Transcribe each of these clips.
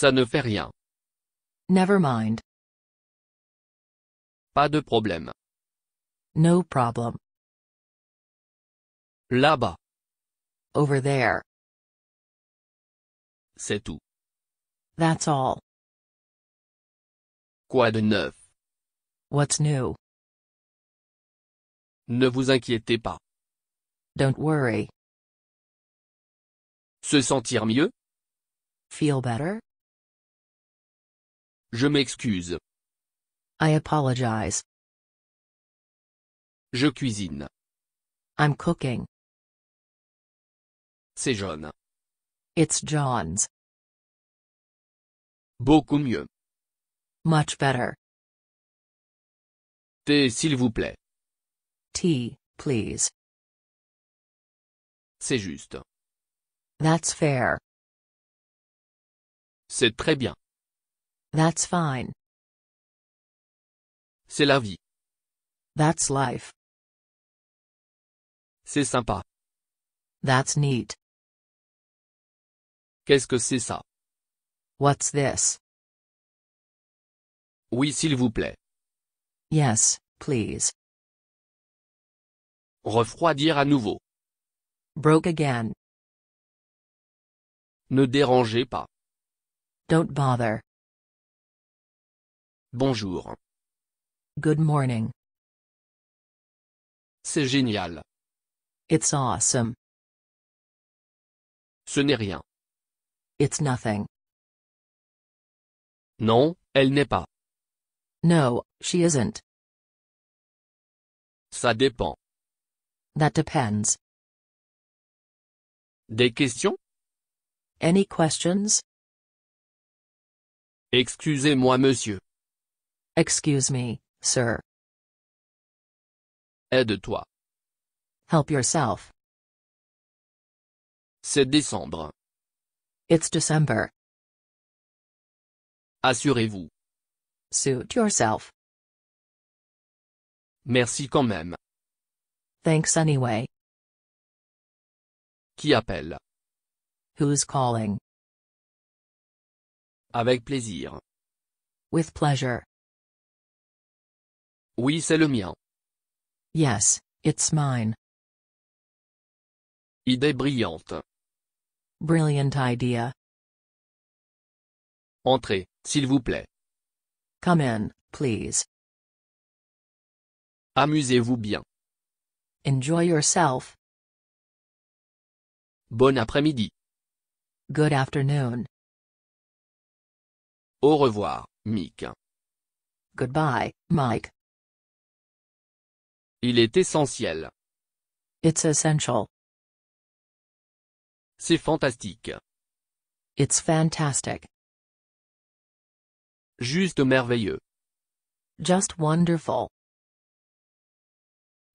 Ça ne fait rien. Never mind. Pas de problème. No problem. Là-bas. Over there. C'est tout. That's all. Quoi de neuf? What's new? Ne vous inquiétez pas. Don't worry. Se sentir mieux? Feel better? Je m'excuse. I apologize. Je cuisine. I'm cooking. C'est John. It's John's. Beaucoup mieux. Much better. Thé s'il vous plaît. Tea, please. C'est juste. That's fair. C'est très bien. That's fine. C'est la vie. That's life. C'est sympa. That's neat. Qu'est-ce que c'est ça? What's this? Oui, s'il vous plaît. Yes, please. Refroidir à nouveau. Broke again. Ne dérangez pas. Don't bother. Bonjour. Good morning. C'est génial. It's awesome. Ce n'est rien. It's nothing. Non, elle n'est pas. No, she isn't. Ça dépend. That depends. Des questions Any questions? Excusez-moi monsieur. Excuse me, sir. Aide-toi. Help yourself. C'est décembre. It's December. Assurez-vous. Suit yourself. Merci quand même. Thanks anyway. Qui appelle? Who's calling? Avec plaisir. With pleasure. Oui, c'est le mien. Yes, it's mine. Idée brillante. Brilliant idea. Entrez, s'il vous plaît. Come in, please. Amusez-vous bien. Enjoy yourself. Bon après-midi. Good afternoon. Au revoir, Mick. Goodbye, Mike. Il est essentiel. It's essential. C'est fantastique. It's fantastic. Juste merveilleux. Just wonderful.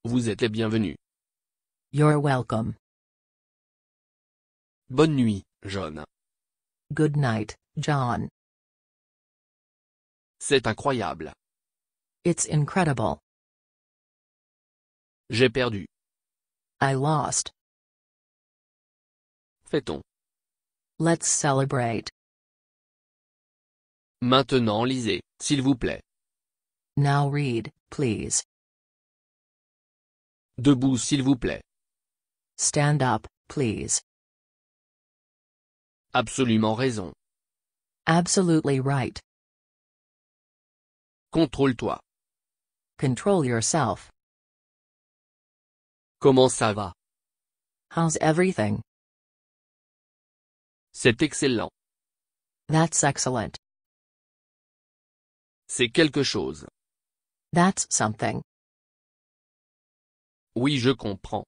Vous êtes les bienvenus. You're welcome. Bonne nuit, John. Good night, John. C'est incroyable. It's incredible. J'ai perdu. I lost. Fait-on. Let's celebrate. Maintenant lisez, s'il vous plaît. Now read, please. Debout s'il vous plaît. Stand up, please. Absolument raison. Absolutely right. Contrôle-toi. Control yourself. Comment ça va? How's everything? C'est excellent. That's excellent. C'est quelque chose. That's something. Oui, je comprends.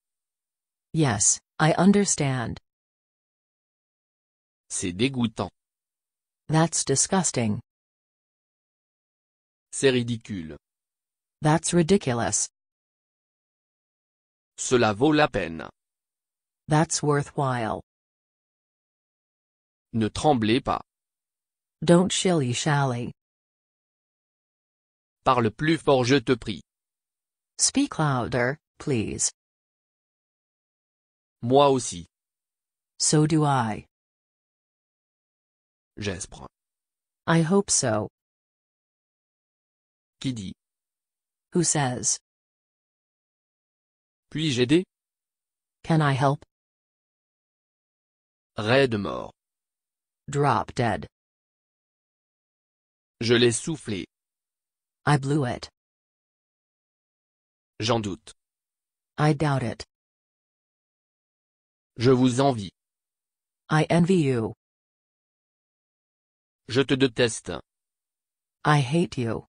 Yes, I understand. C'est dégoûtant. That's disgusting. C'est ridicule. That's ridiculous. Cela vaut la peine. That's worthwhile. Ne tremblez pas. Don't shilly-shally. Parle plus fort, je te prie. Speak louder, please. Moi aussi. So do I. J'espère. I hope so. Qui dit? Who says? Puis-je aider? Can I help? Raid mort. Drop dead. Je l'ai soufflé. I blew it. J'en doute. I doubt it. Je vous envie. I envy you. Je te déteste. I hate you.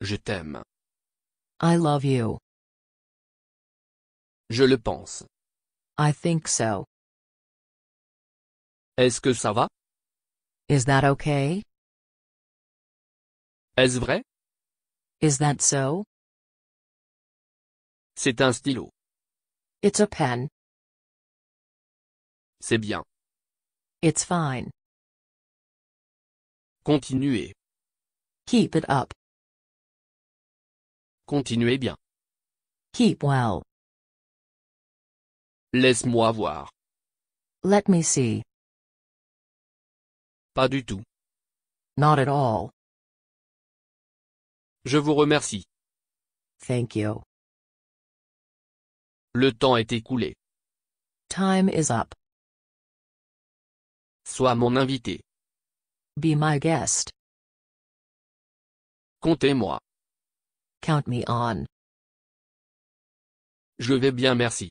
Je t'aime. I love you. Je le pense. I think so. Est-ce que ça va? Is that okay? Est-ce vrai? Is that so? C'est un stylo. It's a pen. C'est bien. It's fine. Continuez. Keep it up. Continuez bien. Keep well. Laisse-moi voir. Let me see. Pas du tout. Not at all. Je vous remercie. Thank you. Le temps est écoulé. Time is up. Sois mon invité. Be my guest. Comptez-moi. Count me on. Je vais bien merci.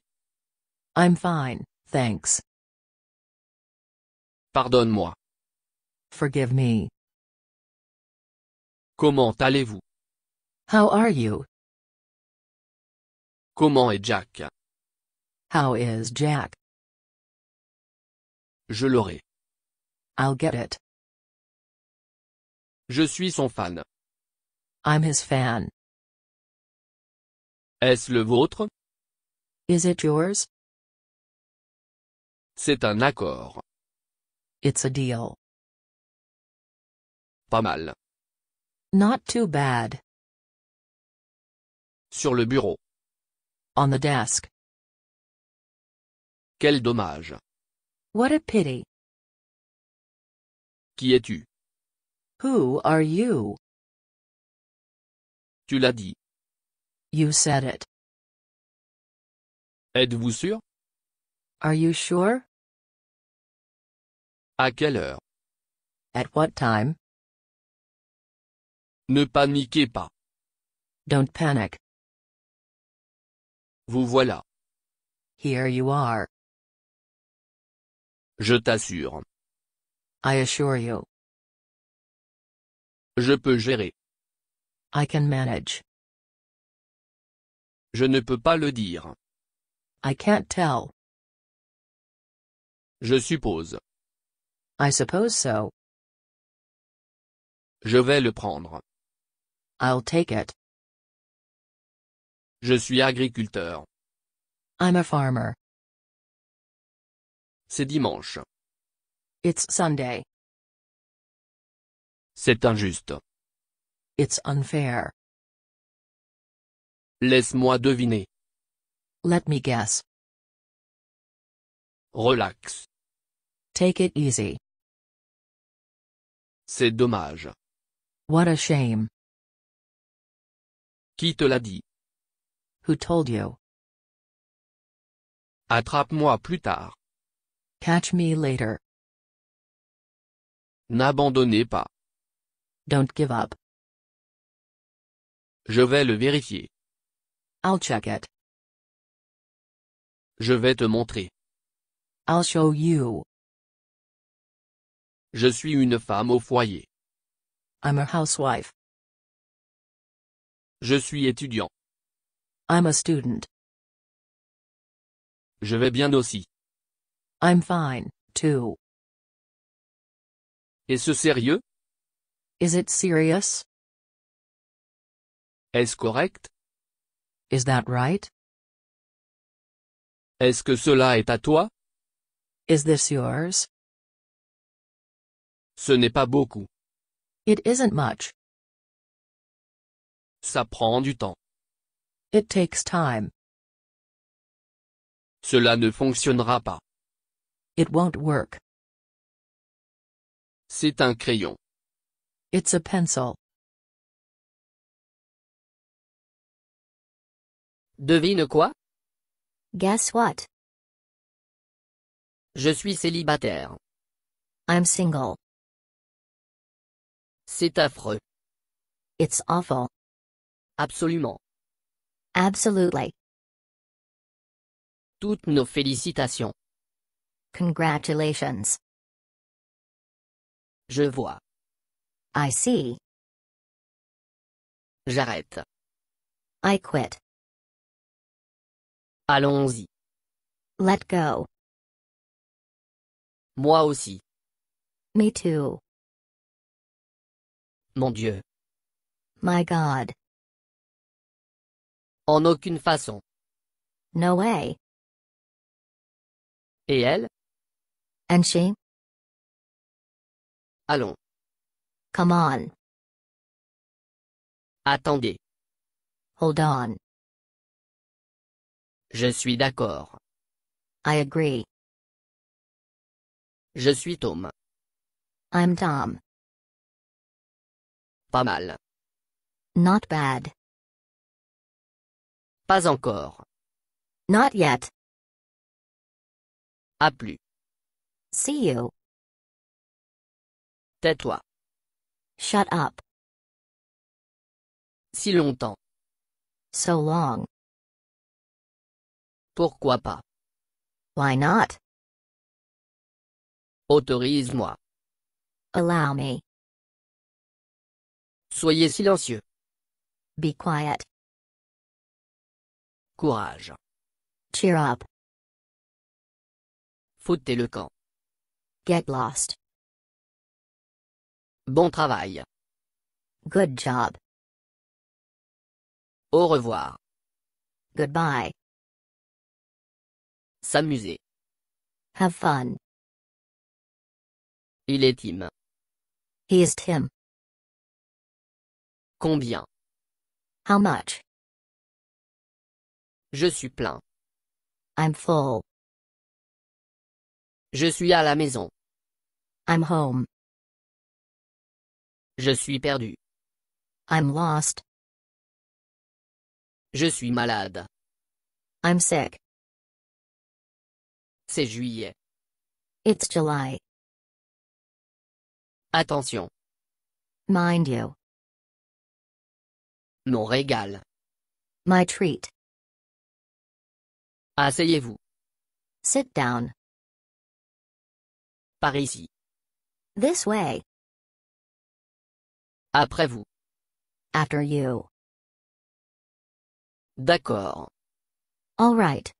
I'm fine, thanks. Pardonne-moi. Forgive me. Comment allez-vous? How are you? Comment est Jack? How is Jack? Je l'aurai. I'll get it. Je suis son fan. I'm his fan. Est-ce le vôtre? Is it yours? C'est un accord. It's a deal. Pas mal. Not too bad. Sur le bureau. On the desk. Quel dommage. What a pity. Qui es-tu? Who are you? Tu l'as dit. You said it. Êtes-vous sûr? Are you sure? À quelle heure? At what time? Ne paniquez pas. Don't panic. Vous voilà. Here you are. Je t'assure. I assure you. Je peux gérer. I can manage. Je ne peux pas le dire. I can't tell. Je suppose. I suppose so. Je vais le prendre. I'll take it. Je suis agriculteur. I'm a farmer. C'est dimanche. It's Sunday. C'est injuste. It's unfair. Laisse-moi deviner. Let me guess. Relax. Take it easy. C'est dommage. What a shame. Qui te l'a dit? Who told you? Attrape-moi plus tard. Catch me later. N'abandonnez pas. Don't give up. Je vais le vérifier. I'll check it. Je vais te montrer. I'll show you. Je suis une femme au foyer. I'm a housewife. Je suis étudiant. I'm a student. Je vais bien aussi. I'm fine, too. Est-ce sérieux? Is it serious? Est-ce correct? Is that right? Est-ce que cela est à toi? Is this yours? Ce n'est pas beaucoup. It isn't much. Ça prend du temps. It takes time. Cela ne fonctionnera pas. It won't work. C'est un crayon. It's a pencil. Devine quoi Guess what Je suis célibataire. I'm single. C'est affreux. It's awful. Absolument. Absolutely. Toutes nos félicitations. Congratulations. Je vois. I see. J'arrête. I quit. Allons-y. Let go. Moi aussi. Me too. Mon Dieu. My God. En aucune façon. No way. Et elle? And she? Allons. Come on. Attendez. Hold on. Je suis d'accord. I agree. Je suis Tom. I'm Tom. Pas mal. Not bad. Pas encore. Not yet. À plus. See you. Tais-toi. Shut up. Si longtemps. So long. Pourquoi pas? Why not? Autorise-moi. Allow me. Soyez silencieux. Be quiet. Courage. Cheer up. Foutez le camp. Get lost. Bon travail. Good job. Au revoir. Goodbye. S'amuser. Have fun. Il est Tim. He is Tim. Combien? How much? Je suis plein. I'm full. Je suis à la maison. I'm home. Je suis perdu. I'm lost. Je suis malade. I'm sick. C'est juillet. It's July. Attention. Mind you. Mon régal. My treat. Asseyez-vous. Sit down. Par ici. This way. Après vous. After you. D'accord. All right.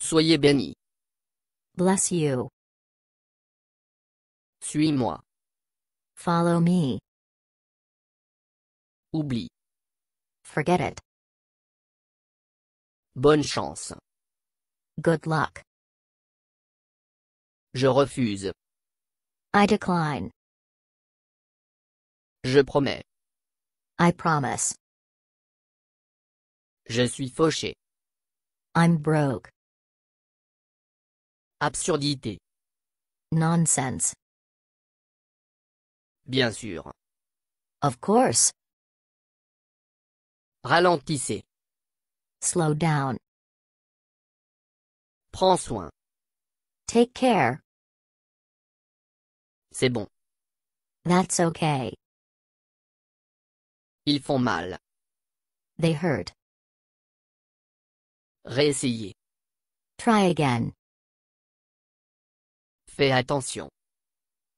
Soyez béni. Bless you. Suis-moi. Follow me. Oublie. Forget it. Bonne chance. Good luck. Je refuse. I decline. Je promets. I promise. Je suis fauché. I'm broke. Absurdité. Nonsense. Bien sûr. Of course. Ralentissez. Slow down. Prends soin. Take care. C'est bon. That's okay. Ils font mal. They hurt. Réessayez. Try again. Fais attention.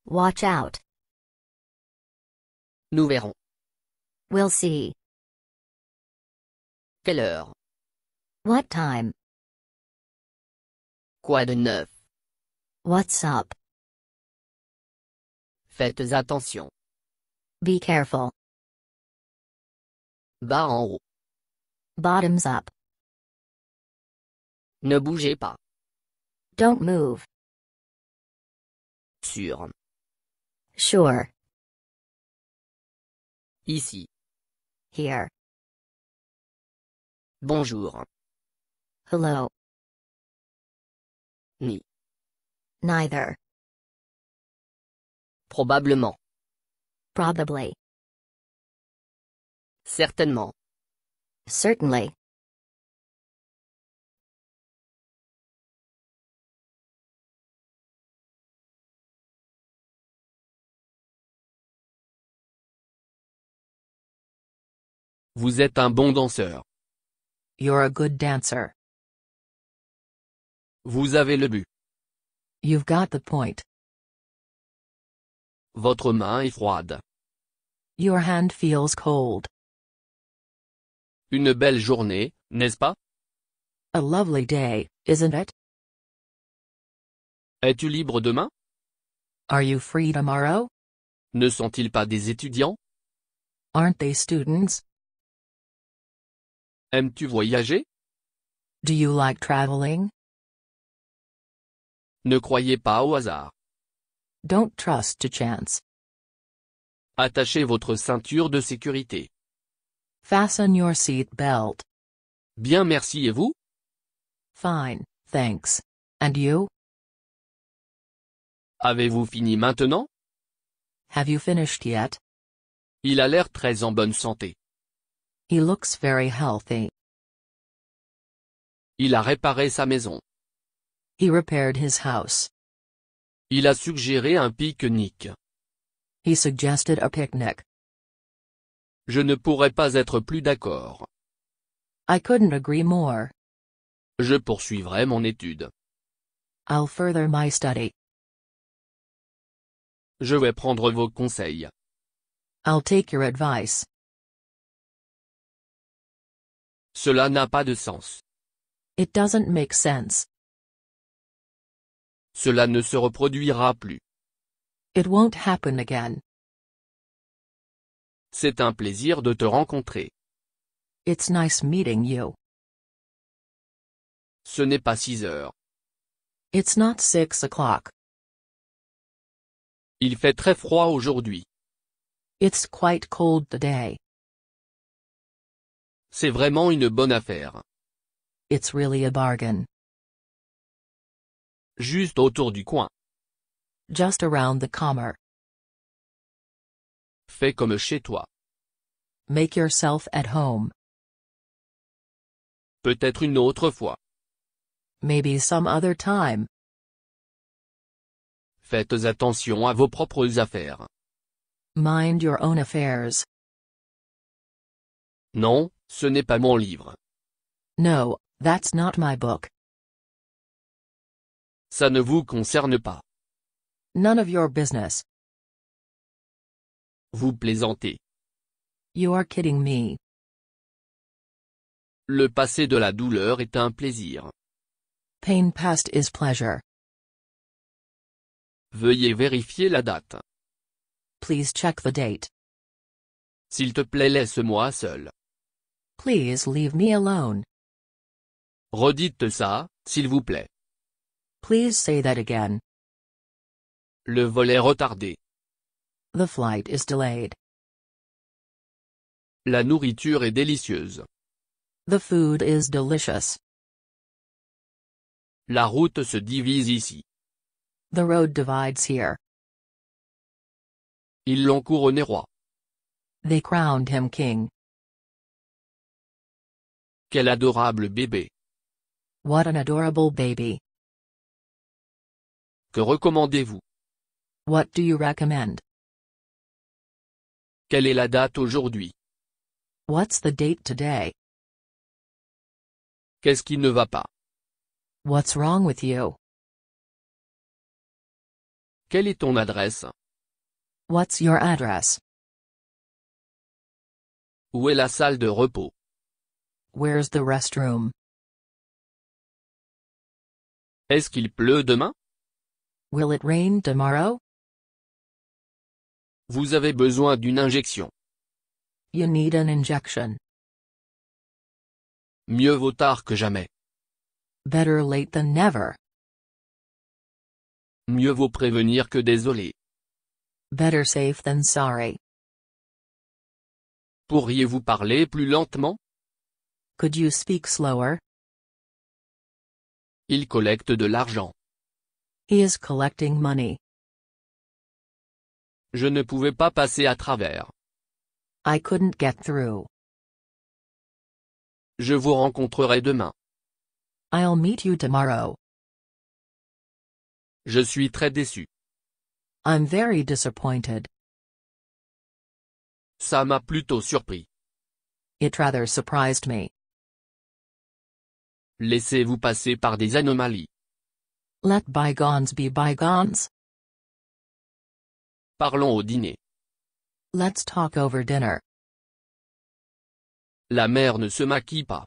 Watch out. Nous verrons. We'll see. Quelle heure? What time? Quoi de neuf? What's up? Faites attention. Be careful. Bas en haut. Bottoms up. Ne bougez pas. Don't move. Sûr. Sure. Ici. Here. Bonjour. Hello. Ni. Neither. Probablement. Probably. Certainement. Certainly. Vous êtes un bon danseur. You're a good dancer. Vous avez le but. You've got the point. Votre main est froide. Your hand feels cold. Une belle journée, n'est-ce pas? A lovely day, isn't it? Es-tu libre demain? Are you free tomorrow? Ne sont-ils pas des étudiants? Aren't they students? Aimes-tu voyager? Do you like traveling? Ne croyez pas au hasard. Don't trust to chance. Attachez votre ceinture de sécurité. Fasten your seat belt. Bien merci et vous? Fine, thanks. And you? Avez-vous fini maintenant? Have you finished yet? Il a l'air très en bonne santé. He looks very healthy. Il a réparé sa maison. He repaired his house. Il a suggéré un pique-nique. He suggested a picnic. Je ne pourrais pas être plus d'accord. I couldn't agree more. Je poursuivrai mon étude. I'll further my study. Je vais prendre vos conseils. I'll take your advice. Cela n'a pas de sens. It doesn't make sense. Cela ne se reproduira plus. It won't happen again. C'est un plaisir de te rencontrer. It's nice meeting you. Ce n'est pas 6 heures. It's not six o'clock. Il fait très froid aujourd'hui. It's quite cold today. C'est vraiment une bonne affaire. It's really a bargain. Juste autour du coin. Just around the corner. Fais comme chez toi. Make yourself at home. Peut-être une autre fois. Maybe some other time. Faites attention à vos propres affaires. Mind your own affairs. Non, ce n'est pas mon livre. No, that's not my book. Ça ne vous concerne pas. None of your business. Vous plaisantez. You are kidding me. Le passé de la douleur est un plaisir. Pain past is pleasure. Veuillez vérifier la date. Please check the date. S'il te plaît laisse-moi seul. Please leave me alone. Redites ça, s'il vous plaît. Please say that again. Le vol est retardé. The flight is delayed. La nourriture est délicieuse. The food is delicious. La route se divise ici. The road divides here. Ils l'ont couronné roi. They crowned him king. Quel adorable bébé. What an adorable baby. Que recommandez-vous? What do you recommend? Quelle est la date aujourd'hui? What's the date today? Qu'est-ce qui ne va pas? What's wrong with you? Quelle est ton adresse? What's your address? Où est la salle de repos? Where's the restroom? Est-ce qu'il pleut demain? Will it rain tomorrow? Vous avez besoin d'une injection. You need an injection. Mieux vaut tard que jamais. Better late than never. Mieux vaut prévenir que désolé. Better safe than sorry. Pourriez-vous parler plus lentement Could you speak slower? Il collecte de l'argent. He is collecting money. Je ne pouvais pas passer à travers. I couldn't get through. Je vous rencontrerai demain. I'll meet you tomorrow. Je suis très déçu. I'm very disappointed. Ça m'a plutôt surpris. It rather surprised me. Laissez-vous passer par des anomalies. Let bygones be bygones. Parlons au dîner. Let's talk over dinner. La mère ne se maquille pas.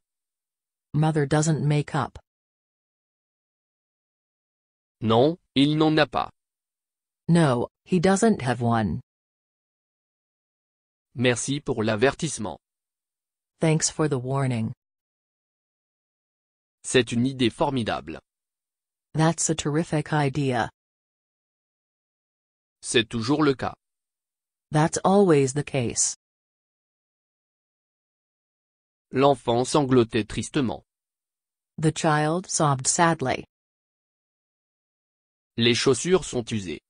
Mother doesn't make up. Non, il n'en a pas. No, he doesn't have one. Merci pour l'avertissement. Thanks for the warning. C'est une idée formidable. That's a terrific idea. C'est toujours le cas. That's always the case. L'enfant sanglotait tristement. The child sobbed sadly. Les chaussures sont usées.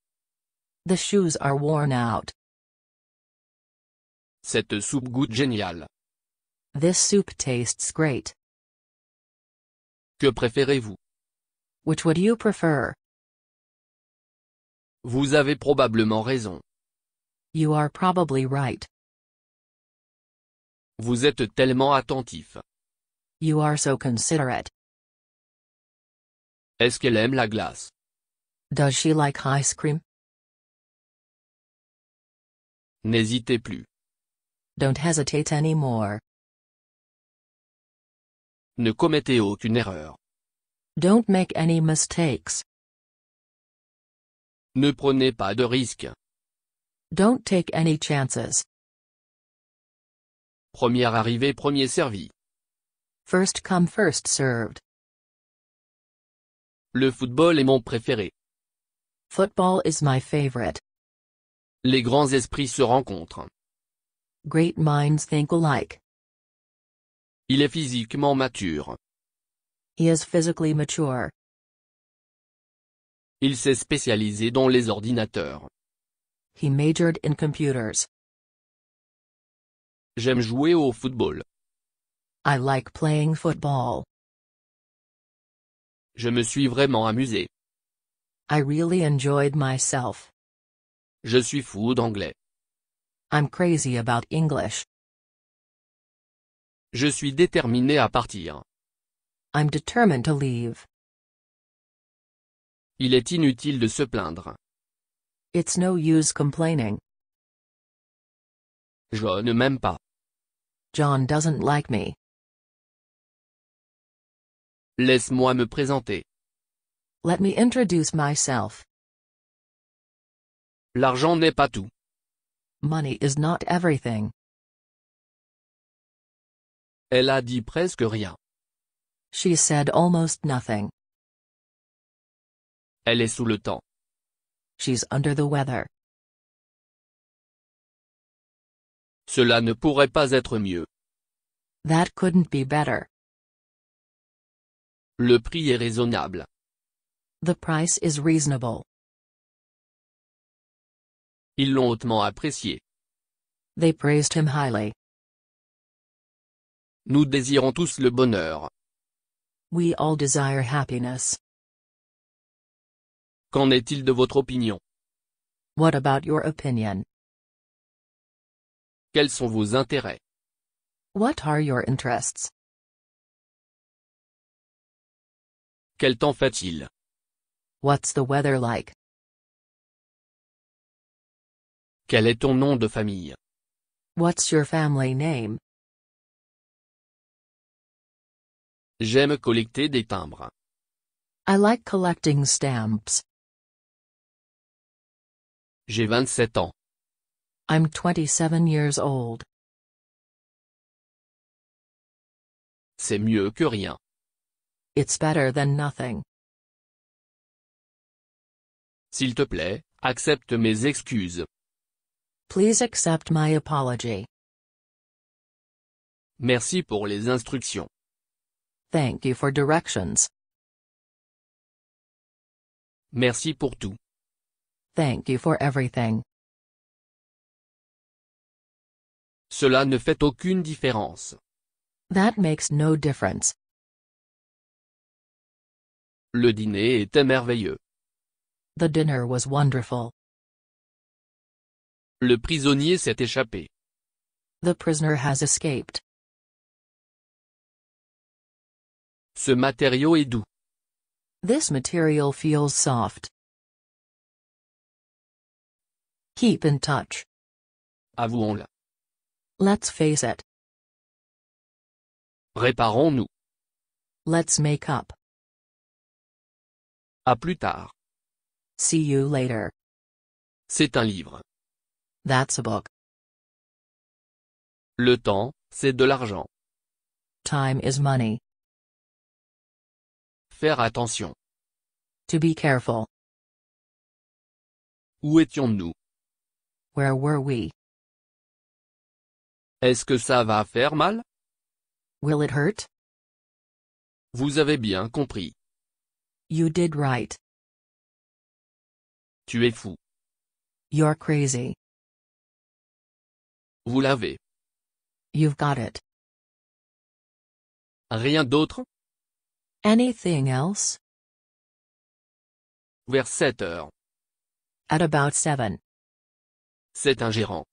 The shoes are worn out. Cette soupe goûte géniale. This soup tastes great préférez-vous Which would you prefer Vous avez probablement raison. You are probably right. Vous êtes tellement attentif. You are so considerate. Est-ce qu'elle aime la glace Does she like ice cream? N'hésitez plus. Don't hesitate anymore. Ne commettez aucune erreur. Don't make any mistakes. Ne prenez pas de risques. Don't take any chances. Première arrivée, premier servi. First come, first served. Le football est mon préféré. Football is my favorite. Les grands esprits se rencontrent. Great minds think alike. Il est physiquement mature. He is physically mature. Il s'est spécialisé dans les ordinateurs. He majored in computers. J'aime jouer au football. I like playing football. Je me suis vraiment amusé. I really enjoyed myself. Je suis fou d'anglais. I'm crazy about English. Je suis déterminé à partir. I'm determined to leave. Il est inutile de se plaindre. It's no use complaining. Je ne m'aime pas. John doesn't like me. Laisse-moi me présenter. Let me introduce myself. L'argent n'est pas tout. Money is not everything. Elle a dit presque rien. She said almost nothing. Elle est sous le temps. She's under the weather. Cela ne pourrait pas être mieux. That couldn't be better. Le prix est raisonnable. The price is reasonable. Ils l'ont hautement apprécié. They praised him highly. Nous désirons tous le bonheur. We all desire happiness. Qu'en est-il de votre opinion What about your opinion? Quels sont vos intérêts What are your interests? Quel temps fait-il What's the weather like? Quel est ton nom de famille What's your family name? J'aime collecter des timbres. I like collecting stamps. J'ai 27 ans. I'm 27 years old. C'est mieux que rien. It's better than nothing. S'il te plaît, accepte mes excuses. Please accept my apology. Merci pour les instructions. Thank you for directions. Merci pour tout. Thank you for everything. Cela ne fait aucune différence. That makes no difference. Le dîner était merveilleux. The dinner was wonderful. Le prisonnier s'est échappé. The prisoner has escaped. Ce matériau est doux. This material feels soft. Keep in touch. Avouons-le. Let's face it. Réparons-nous. Let's make up. À plus tard. See you later. C'est un livre. That's a book. Le temps, c'est de l'argent. Time is money. Faire attention. To be careful. Où étions-nous? Where were we? Est-ce que ça va faire mal? Will it hurt? Vous avez bien compris. You did right. Tu es fou. You're crazy. Vous l'avez. You've got it. Rien d'autre? Anything else? Vers 7 heures. At about 7. C'est un gérant.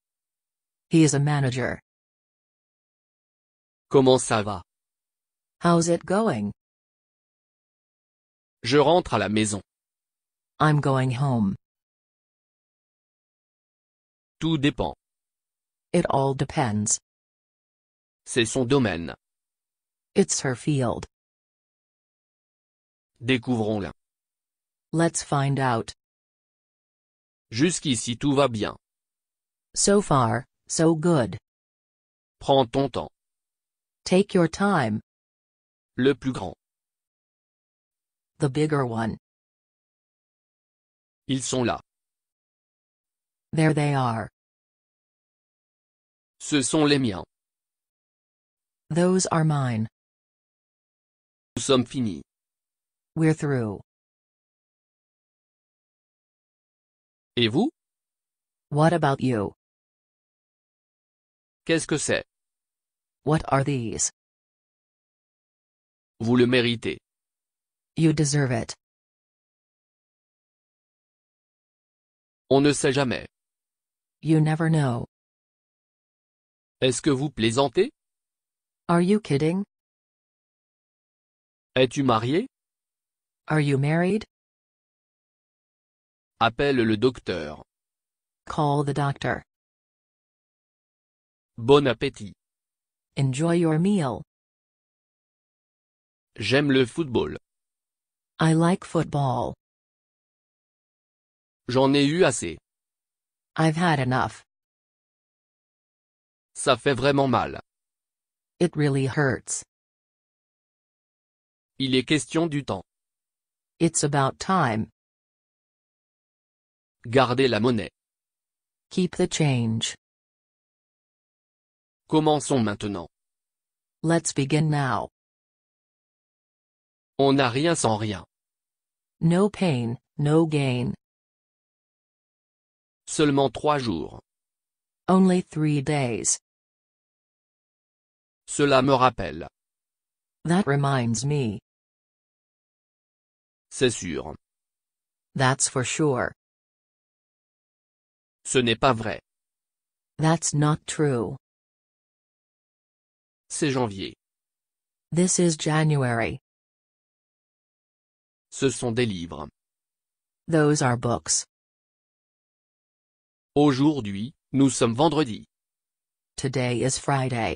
He is a manager. Comment ça va? How's it going? Je rentre à la maison. I'm going home. Tout dépend. It all depends. C'est son domaine. It's her field. Découvrons-la. Let's find out. Jusqu'ici tout va bien. So far, so good. Prends ton temps. Take your time. Le plus grand. The bigger one. Ils sont là. There they are. Ce sont les miens. Those are mine. Nous sommes finis. We're through. Et vous? What about you? Qu'est-ce que c'est? What are these? Vous le méritez. You deserve it. On ne sait jamais. You never know. Est-ce que vous plaisantez? Are you kidding? Es-tu marié? Are you married? Appelle le docteur. Call the doctor. Bon appétit. Enjoy your meal. J'aime le football. I like football. J'en ai eu assez. I've had enough. Ça fait vraiment mal. It really hurts. Il est question du temps. It's about time. Gardez la monnaie. Keep the change. Commençons maintenant. Let's begin now. On n'a rien sans rien. No pain, no gain. Seulement trois jours. Only three days. Cela me rappelle. That reminds me. C'est sûr. That's for sure. Ce n'est pas vrai. That's not true. C'est janvier. This is January. Ce sont des livres. Those are books. Aujourd'hui, nous sommes vendredi. Today is Friday.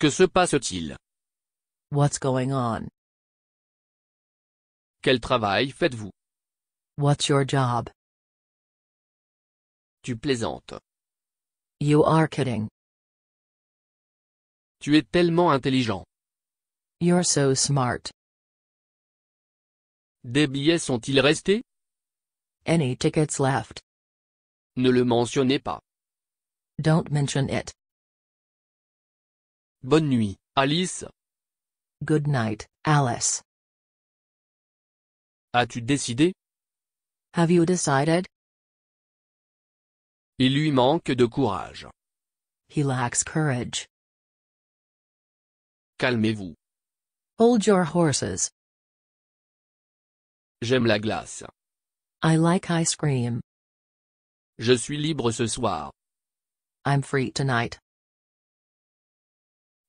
Que se passe-t-il? What's going on? Quel travail faites-vous What's your job Tu plaisantes. You are kidding. Tu es tellement intelligent. You're so smart. Des billets sont-ils restés Any tickets left? Ne le mentionnez pas. Don't mention it. Bonne nuit, Alice. Good night, Alice. As-tu décidé? Have you decided? Il lui manque de courage. He lacks courage. Calmez-vous. Hold your horses. J'aime la glace. I like ice cream. Je suis libre ce soir. I'm free tonight.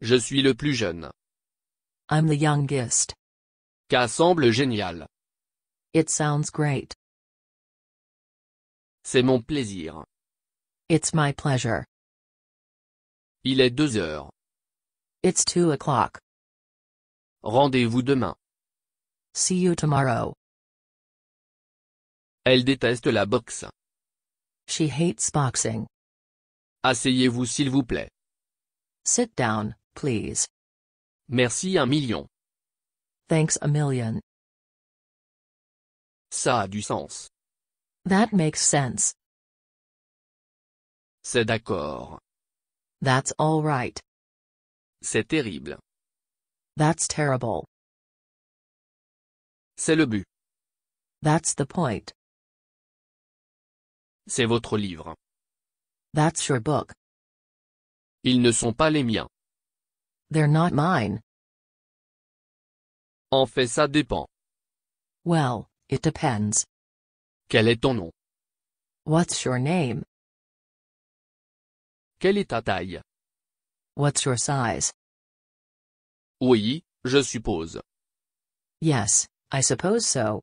Je suis le plus jeune. I'm the youngest. K semble génial. It sounds great. C'est mon plaisir. It's my pleasure. Il est deux heures. It's two o'clock. Rendez-vous demain. See you tomorrow. Elle déteste la boxe. She hates boxing. Asseyez-vous s'il vous plaît. Sit down, please. Merci un million. Thanks a million. Ça a du sens. That makes sense. C'est d'accord. That's all right. C'est terrible. That's terrible. C'est le but. That's the point. C'est votre livre. That's your book. Ils ne sont pas les miens. They're not mine. En fait ça dépend. Well, It depends. Quel est ton nom? What's your name? Quelle est ta taille? What's your size? Oui, je suppose. Yes, I suppose so.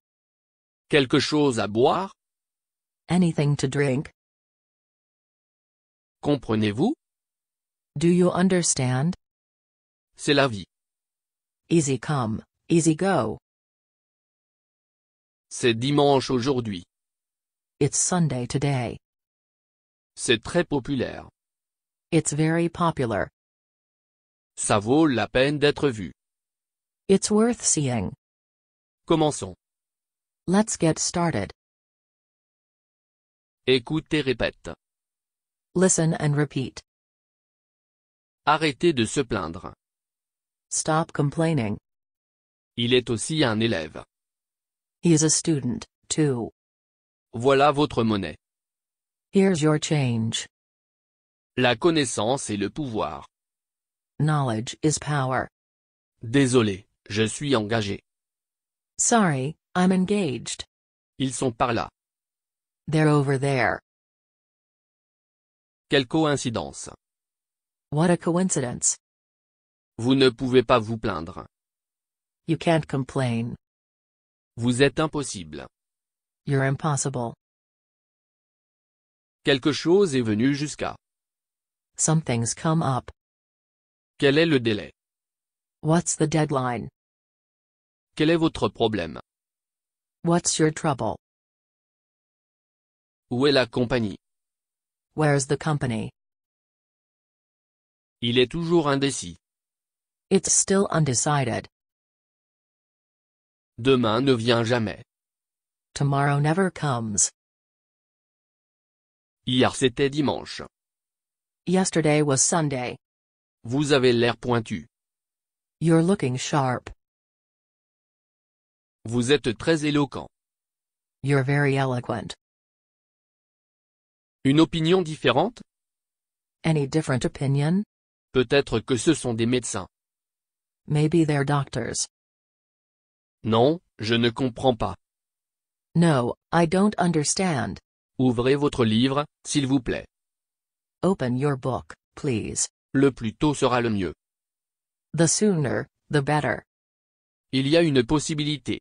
Quelque chose à boire? Anything to drink? Comprenez-vous? Do you understand? C'est la vie. Easy come, easy go. C'est dimanche aujourd'hui. It's Sunday today. C'est très populaire. It's very popular. Ça vaut la peine d'être vu. It's worth seeing. Commençons. Let's get started. Écoute et répète. Listen and repeat. Arrêtez de se plaindre. Stop complaining. Il est aussi un élève. He is a student, too. Voilà votre monnaie. Here's your change. La connaissance est le pouvoir. Knowledge is power. Désolé, je suis engagé. Sorry, I'm engaged. Ils sont par là. They're over there. Quelle coïncidence. What a coincidence. Vous ne pouvez pas vous plaindre. You can't complain. Vous êtes impossible. You're impossible. Quelque chose est venu jusqu'à. Something's come up. Quel est le délai? What's the deadline? Quel est votre problème? What's your trouble? Où est la compagnie? Where's the company? Il est toujours indécis. It's still undecided. Demain ne vient jamais. Tomorrow never comes. Hier c'était dimanche. Yesterday was Sunday. Vous avez l'air pointu. You're looking sharp. Vous êtes très éloquent. You're very eloquent. Une opinion différente Any different opinion Peut-être que ce sont des médecins. Maybe they're doctors. Non, je ne comprends pas. No, I don't understand. Ouvrez votre livre, s'il vous plaît. Open your book, please. Le plus tôt sera le mieux. The sooner, the better. Il y a une possibilité.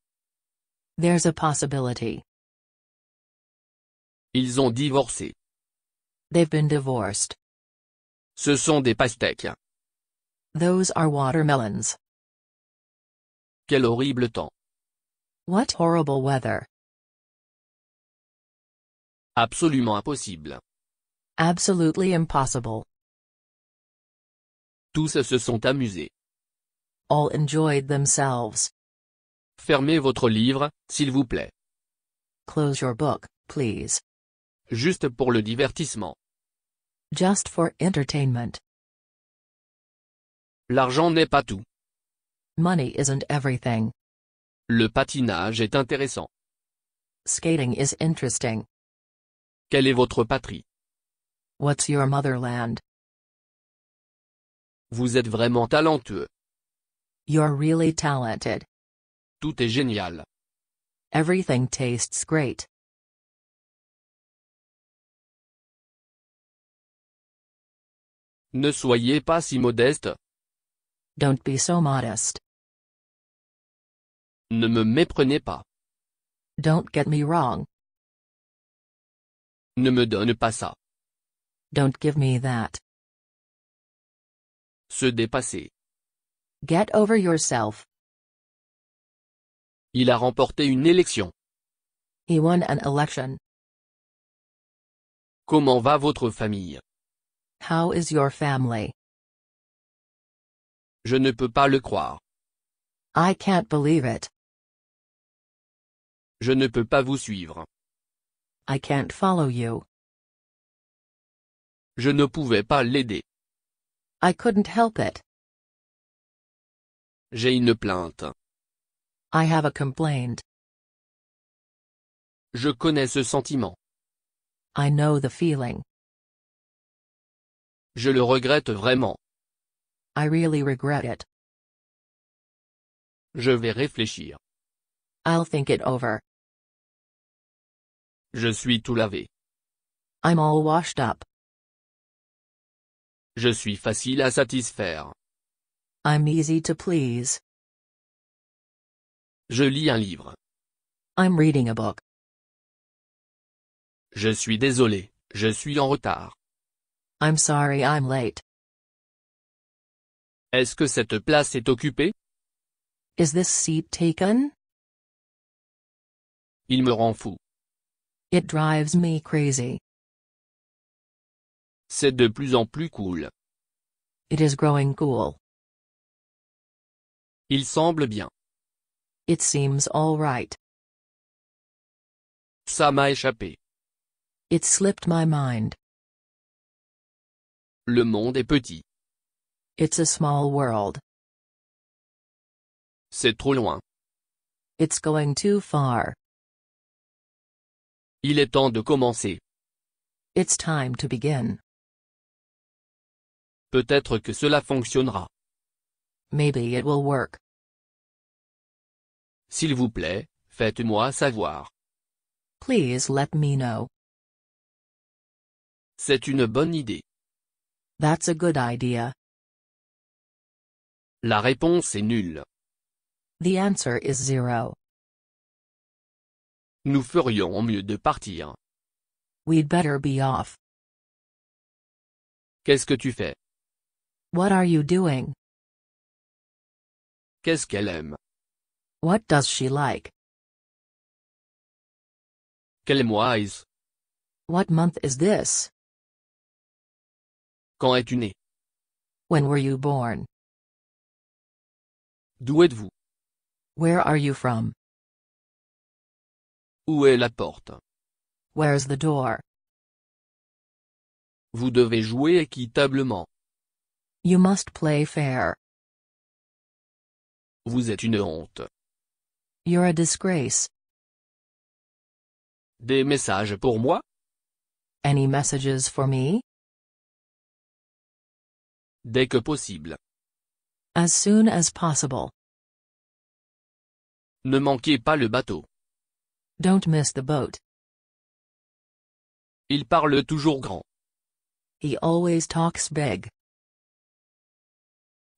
There's a possibility. Ils ont divorcé. They've been divorced. Ce sont des pastèques. Those are watermelons. Quel horrible temps. What horrible weather. Absolument impossible. Absolutely impossible. Tous se sont amusés. All enjoyed themselves. Fermez votre livre, s'il vous plaît. Close your book, please. Juste pour le divertissement. Just for entertainment. L'argent n'est pas tout. Money isn't everything. Le patinage est intéressant. Skating is interesting. Quelle est votre patrie? What's your motherland? Vous êtes vraiment talentueux. You're really talented. Tout est génial. Everything tastes great. Ne soyez pas si modeste. Don't be so modest. Ne me méprenez pas. Don't get me wrong. Ne me donne pas ça. Don't give me that. Se dépasser. Get over yourself. Il a remporté une élection. He won an election. Comment va votre famille? How is your family? Je ne peux pas le croire. I can't believe it. Je ne peux pas vous suivre. I can't follow you. Je ne pouvais pas l'aider. I couldn't help it. J'ai une plainte. I have a complaint. Je connais ce sentiment. I know the feeling. Je le regrette vraiment. I really regret it. Je vais réfléchir. I'll think it over. Je suis tout lavé. I'm all washed up. Je suis facile à satisfaire. I'm easy to please. Je lis un livre. I'm reading a book. Je suis désolé, je suis en retard. I'm sorry I'm late. Est-ce que cette place est occupée? Is this seat taken? Il me rend fou. It drives me crazy. C'est de plus en plus cool. It is growing cool. Il semble bien. It seems all right. Ça m'a échappé. It slipped my mind. Le monde est petit. It's a small world. C'est trop loin. It's going too far. Il est temps de commencer. It's time to begin. Peut-être que cela fonctionnera. Maybe it will work. S'il vous plaît, faites-moi savoir. Please let me know. C'est une bonne idée. That's a good idea. La réponse est nulle. The answer is zero. Nous ferions mieux de partir. We'd better be off. Qu'est-ce que tu fais? What are you doing? Qu'est-ce qu'elle aime? What does she like? Quel mois est What month is this? Quand es-tu né? When were you born? D'où êtes-vous? Where are you from? Où est la porte Where's the door Vous devez jouer équitablement. You must play fair. Vous êtes une honte. You're a disgrace. Des messages pour moi Any messages for me? Dès que possible. As soon as possible. Ne manquez pas le bateau. Don't miss the boat. Il parle toujours grand. He always talks big.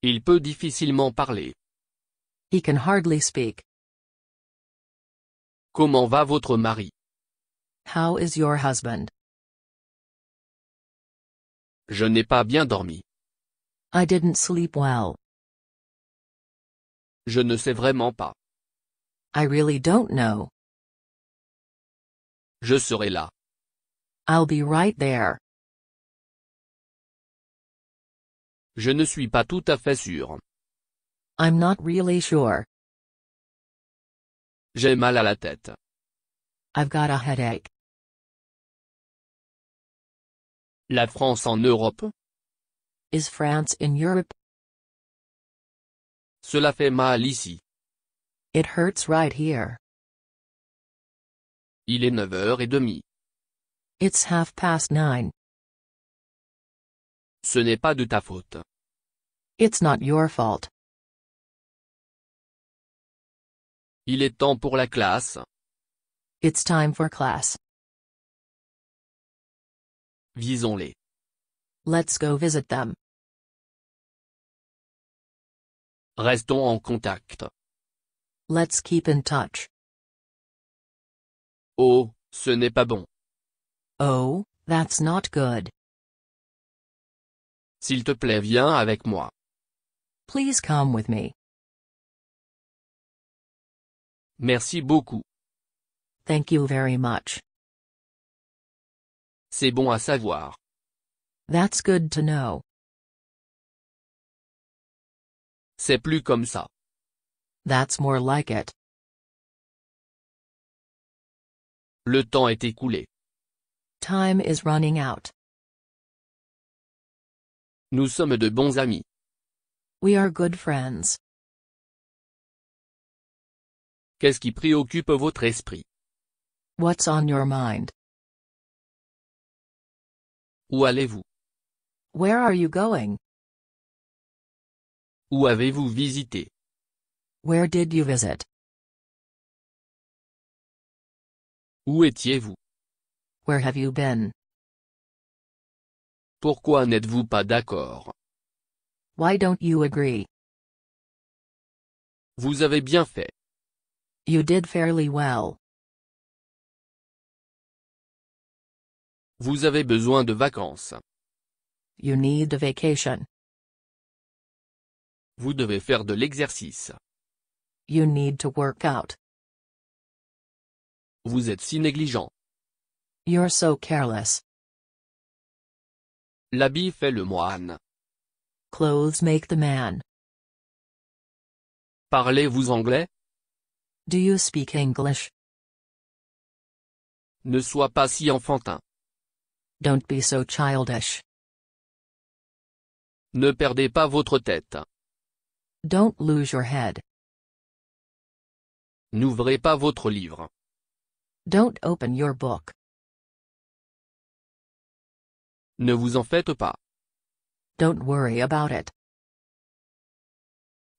Il peut difficilement parler. He can hardly speak. Comment va votre mari? How is your husband? Je n'ai pas bien dormi. I didn't sleep well. Je ne sais vraiment pas. I really don't know. Je serai là. I'll be right there. Je ne suis pas tout à fait sûr. I'm not really sure. J'ai mal à la tête. I've got a headache. La France en Europe Is France in Europe? Cela fait mal ici. It hurts right here. Il est neuf heures et demie. It's half past nine. Ce n'est pas de ta faute. It's not your fault. Il est temps pour la classe. It's time for class. Visons-les. Let's go visit them. Restons en contact. Let's keep in touch. Oh, ce n'est pas bon. Oh, that's not good. S'il te plaît viens avec moi. Please come with me. Merci beaucoup. Thank you very much. C'est bon à savoir. That's good to know. C'est plus comme ça. That's more like it. Le temps est écoulé. Time is running out. Nous sommes de bons amis. We are good friends. Qu'est-ce qui préoccupe votre esprit What's on your mind Où allez-vous Where are you going Où avez-vous visité Where did you visit Où étiez-vous Where have you been Pourquoi n'êtes-vous pas d'accord Why don't you agree Vous avez bien fait. You did fairly well. Vous avez besoin de vacances. You need a vacation. Vous devez faire de l'exercice. You need to work out. Vous êtes si négligent. You're so careless. L'habit fait le moine. Clothes make the man. Parlez-vous anglais? Do you speak English? Ne sois pas si enfantin. Don't be so childish. Ne perdez pas votre tête. Don't lose your head. N'ouvrez pas votre livre. Don't open your book. Ne vous en faites pas. Don't worry about it.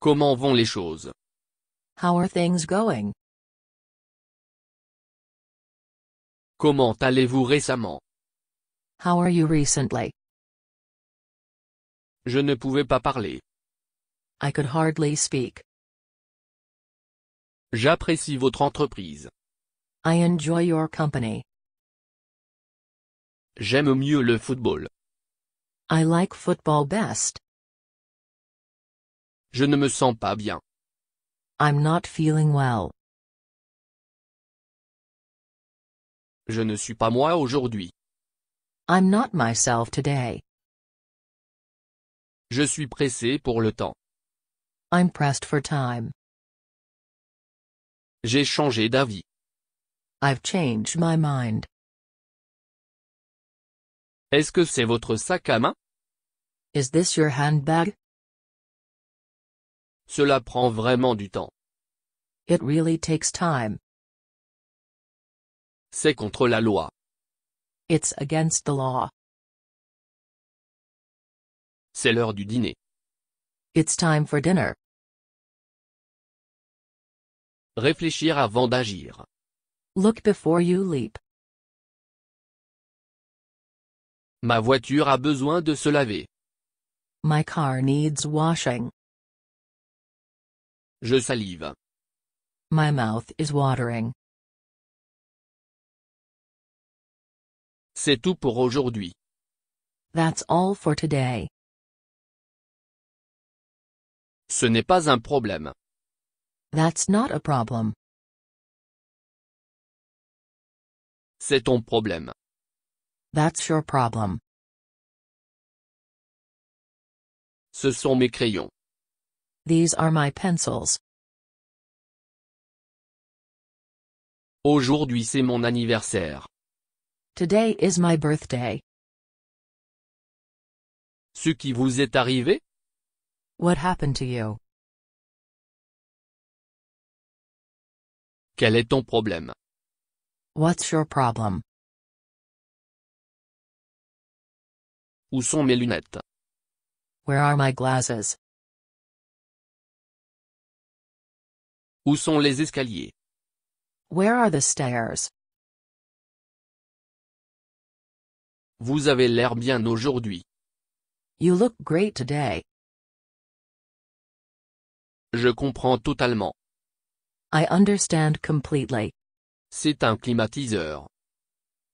Comment vont les choses? How are things going? Comment allez-vous récemment? How are you recently? Je ne pouvais pas parler. I could hardly speak. J'apprécie votre entreprise. I enjoy your company. J'aime mieux le football. I like football best. Je ne me sens pas bien. I'm not feeling well. Je ne suis pas moi aujourd'hui. I'm not myself today. Je suis pressé pour le temps. I'm pressed for time. J'ai changé d'avis. I've changed my mind. Est-ce que c'est votre sac à main? Is this your handbag? Cela prend vraiment du temps. It really takes time. C'est contre la loi. It's against the law. C'est l'heure du dîner. It's time for dinner. Réfléchir avant d'agir. Look before you leap. Ma voiture a besoin de se laver. My car needs washing. Je salive. My mouth is watering. C'est tout pour aujourd'hui. That's all for today. Ce n'est pas un problème. That's not a problem. C'est ton problème. That's your problem. Ce sont mes crayons. These are my pencils. Aujourd'hui c'est mon anniversaire. Today is my birthday. Ce qui vous est arrivé? What happened to you? Quel est ton problème? What's your problem? Où sont mes lunettes? Where are my glasses? Où sont les escaliers? Where are the stairs? Vous avez l'air bien aujourd'hui. You look great today. Je comprends totalement. I understand completely. C'est un climatiseur.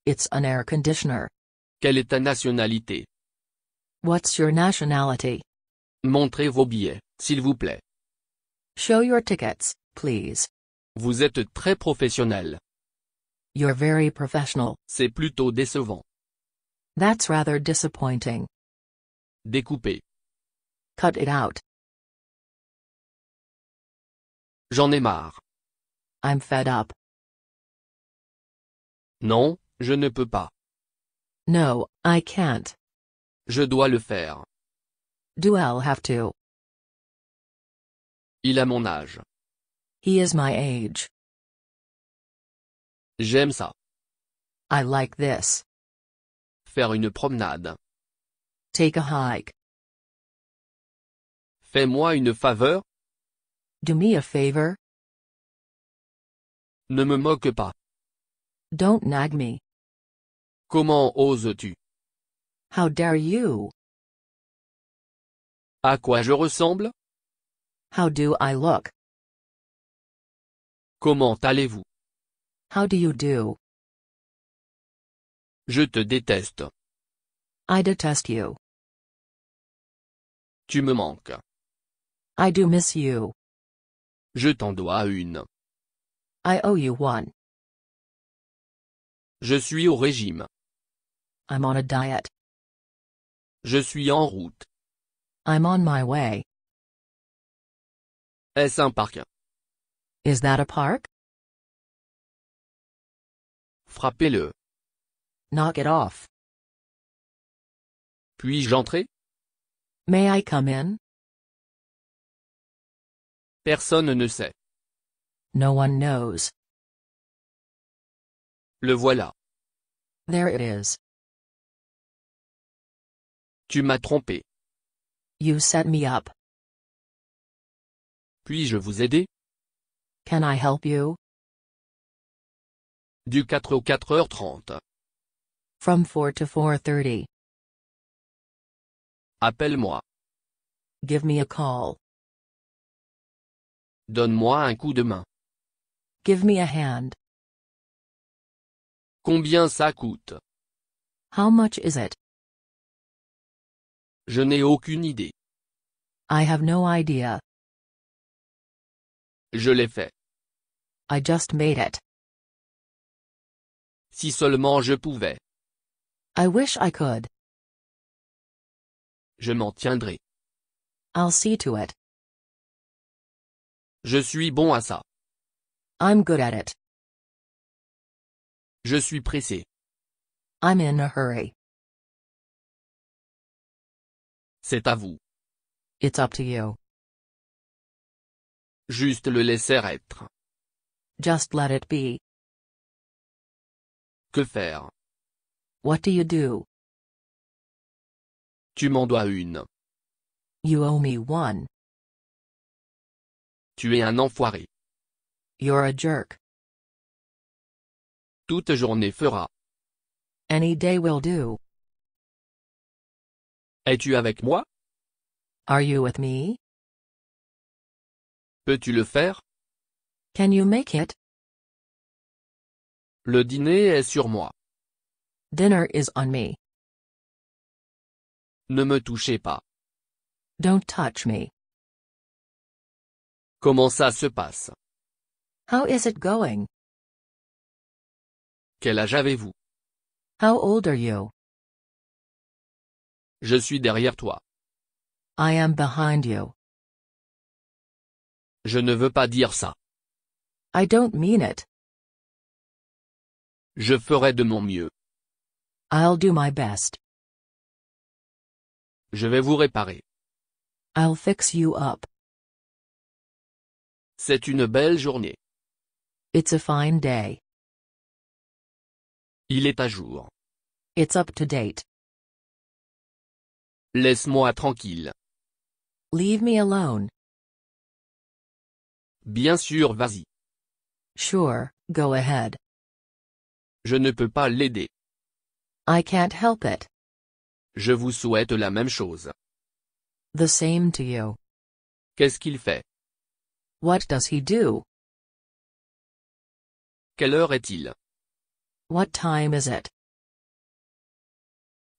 It's an air conditioner. Quelle est ta nationalité? What's your nationality? Montrez vos billets, s'il vous plaît. Show your tickets, please. Vous êtes très professionnel. You're very professional. C'est plutôt décevant. That's rather disappointing. Découpez. Cut it out. J'en ai marre. I'm fed up. Non, je ne peux pas. No, I can't. Je dois le faire. Do I have to. Il a mon âge. He is my age. J'aime ça. I like this. Faire une promenade. Take a hike. Fais-moi une faveur. Do me a favor. Ne me moque pas. Don't nag me. Comment oses-tu? How dare you? À quoi je ressemble? How do I look? Comment allez-vous? How do you do? Je te déteste. I detest you. Tu me manques. I do miss you. Je t'en dois une. I owe you one. Je suis au régime. I'm on a diet. Je suis en route. I'm on my way. Est-ce un parc Is that a park? Frappez-le. Knock it off. Puis-je entrer May I come in? Personne ne sait. No one knows. Le voilà. There it is. Tu m'as trompé. You set me up. Puis-je vous aider? Can I help you? Du 4 au 4h30. From 4 to 4.30. Appelle-moi. Give me a call. Donne-moi un coup de main. Give me a hand. Combien ça coûte How much is it Je n'ai aucune idée. I have no idea. Je l'ai fait. I just made it. Si seulement je pouvais. I wish I could. Je m'en tiendrai. I'll see to it. Je suis bon à ça. I'm good at it. Je suis pressé. I'm in a hurry. C'est à vous. It's up to you. Juste le laisser être. Just let it be. Que faire What do you do? Tu m'en dois une. You owe me one. Tu es un enfoiré. You're a jerk. Toute journée fera. Any day will do. Es-tu avec moi? Are you with me? Peux-tu le faire? Can you make it? Le dîner est sur moi. Dinner is on me. Ne me touchez pas. Don't touch me. Comment ça se passe? How is it going? Quel âge avez-vous? How old are you? Je suis derrière toi. I am behind you. Je ne veux pas dire ça. I don't mean it. Je ferai de mon mieux. I'll do my best. Je vais vous réparer. I'll fix you up. C'est une belle journée. It's a fine day. Il est à jour. It's up to date. Laisse-moi tranquille. Leave me alone. Bien sûr, vas-y. Sure, go ahead. Je ne peux pas l'aider. I can't help it. Je vous souhaite la même chose. The same to you. Qu'est-ce qu'il fait? What does he do? Quelle heure est-il? What time is it?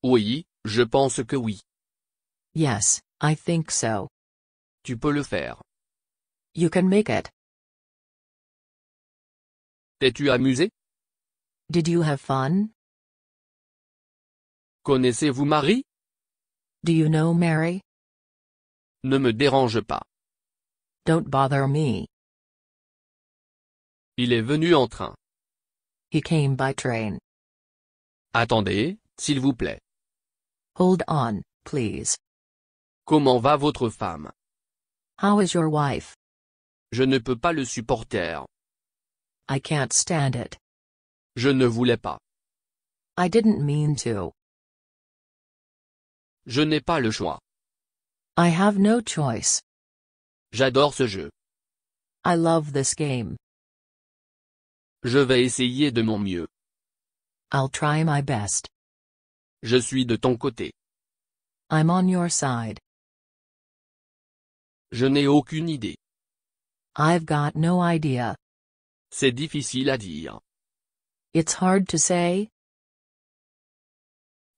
Oui, je pense que oui. Yes, I think so. Tu peux le faire. You can make it. T'es-tu amusé? Did you have fun? Connaissez-vous Marie? Do you know Mary? Ne me dérange pas. Don't bother me. Il est venu en train. He came by train. Attendez, s'il vous plaît. Hold on, please. Comment va votre femme How is your wife? Je ne peux pas le supporter. I can't stand it. Je ne voulais pas. I didn't mean to. Je n'ai pas le choix. I have no choice. J'adore ce jeu. I love this game. Je vais essayer de mon mieux. I'll try my best. Je suis de ton côté. I'm on your side. Je n'ai aucune idée. I've got no idea. C'est difficile à dire. It's hard to say.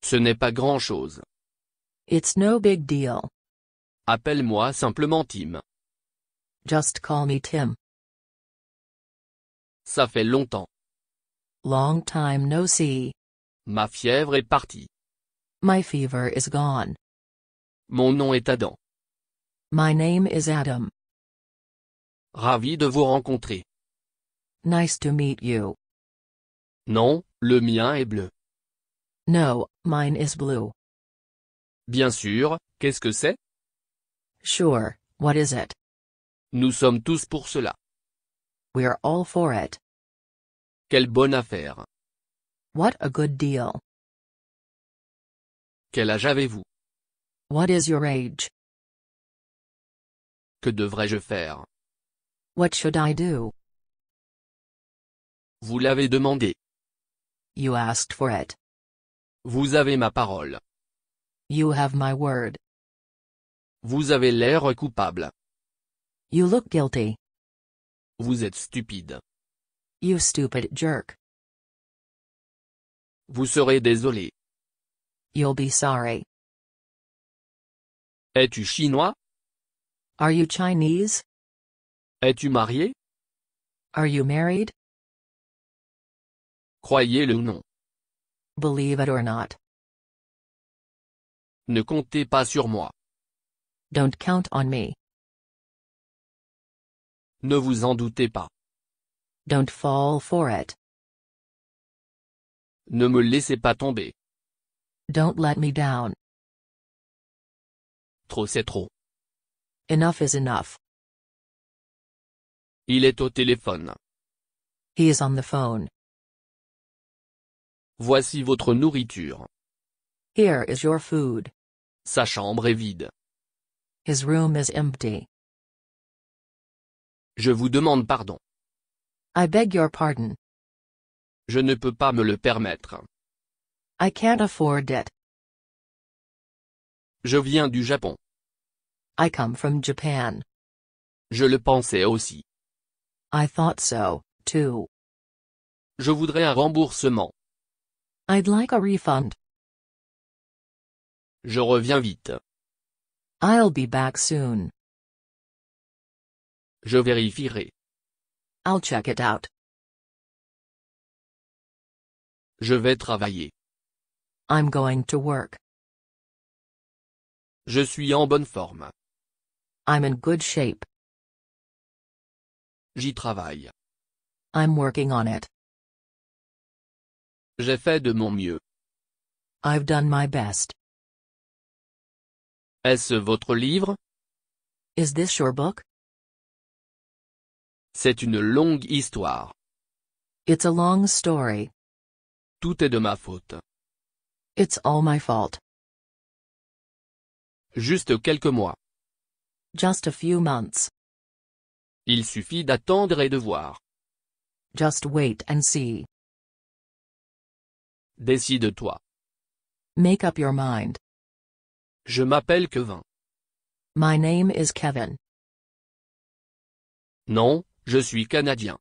Ce n'est pas grand-chose. It's no big deal. Appelle-moi simplement Tim. Just call me Tim. Ça fait longtemps. Long time no see. Ma fièvre est partie. My fever is gone. Mon nom est Adam. My name is Adam. Ravi de vous rencontrer. Nice to meet you. Non, le mien est bleu. No, mine is blue. Bien sûr, qu'est-ce que c'est? Sure, what is it? Nous sommes tous pour cela. We're all for it. Quelle bonne affaire. What a good deal. Quel âge avez-vous What is your age? Que devrais-je faire What should I do? Vous l'avez demandé. You asked for it. Vous avez ma parole. You have my word. Vous avez l'air coupable. You look guilty. Vous êtes stupide. You stupid jerk. Vous serez désolé. You'll be sorry. Es-tu chinois? Are you Chinese? Es-tu marié? Are you married? Croyez-le ou non. Believe it or not. Ne comptez pas sur moi. Don't count on me. Ne vous en doutez pas. Don't fall for it. Ne me laissez pas tomber. Don't let me down. Trop c'est trop. Enough is enough. Il est au téléphone. He is on the phone. Voici votre nourriture. Here is your food. Sa chambre est vide. His room is empty. Je vous demande pardon. I beg your pardon. Je ne peux pas me le permettre. I can't afford it. Je viens du Japon. I come from Japan. Je le pensais aussi. I thought so, too. Je voudrais un remboursement. I'd like a refund. Je reviens vite. I'll be back soon. Je vérifierai. I'll check it out. Je vais travailler. I'm going to work. Je suis en bonne forme. I'm in good shape. J'y travaille. I'm working on it. J'ai fait de mon mieux. I've done my best. Est-ce votre livre? Is this your book? C'est une longue histoire. It's a long story. Tout est de ma faute. It's all my fault. Juste quelques mois. Just a few months. Il suffit d'attendre et de voir. Just wait and see. Décide-toi. Make up your mind. Je m'appelle Kevin. My name is Kevin. Non, je suis canadien.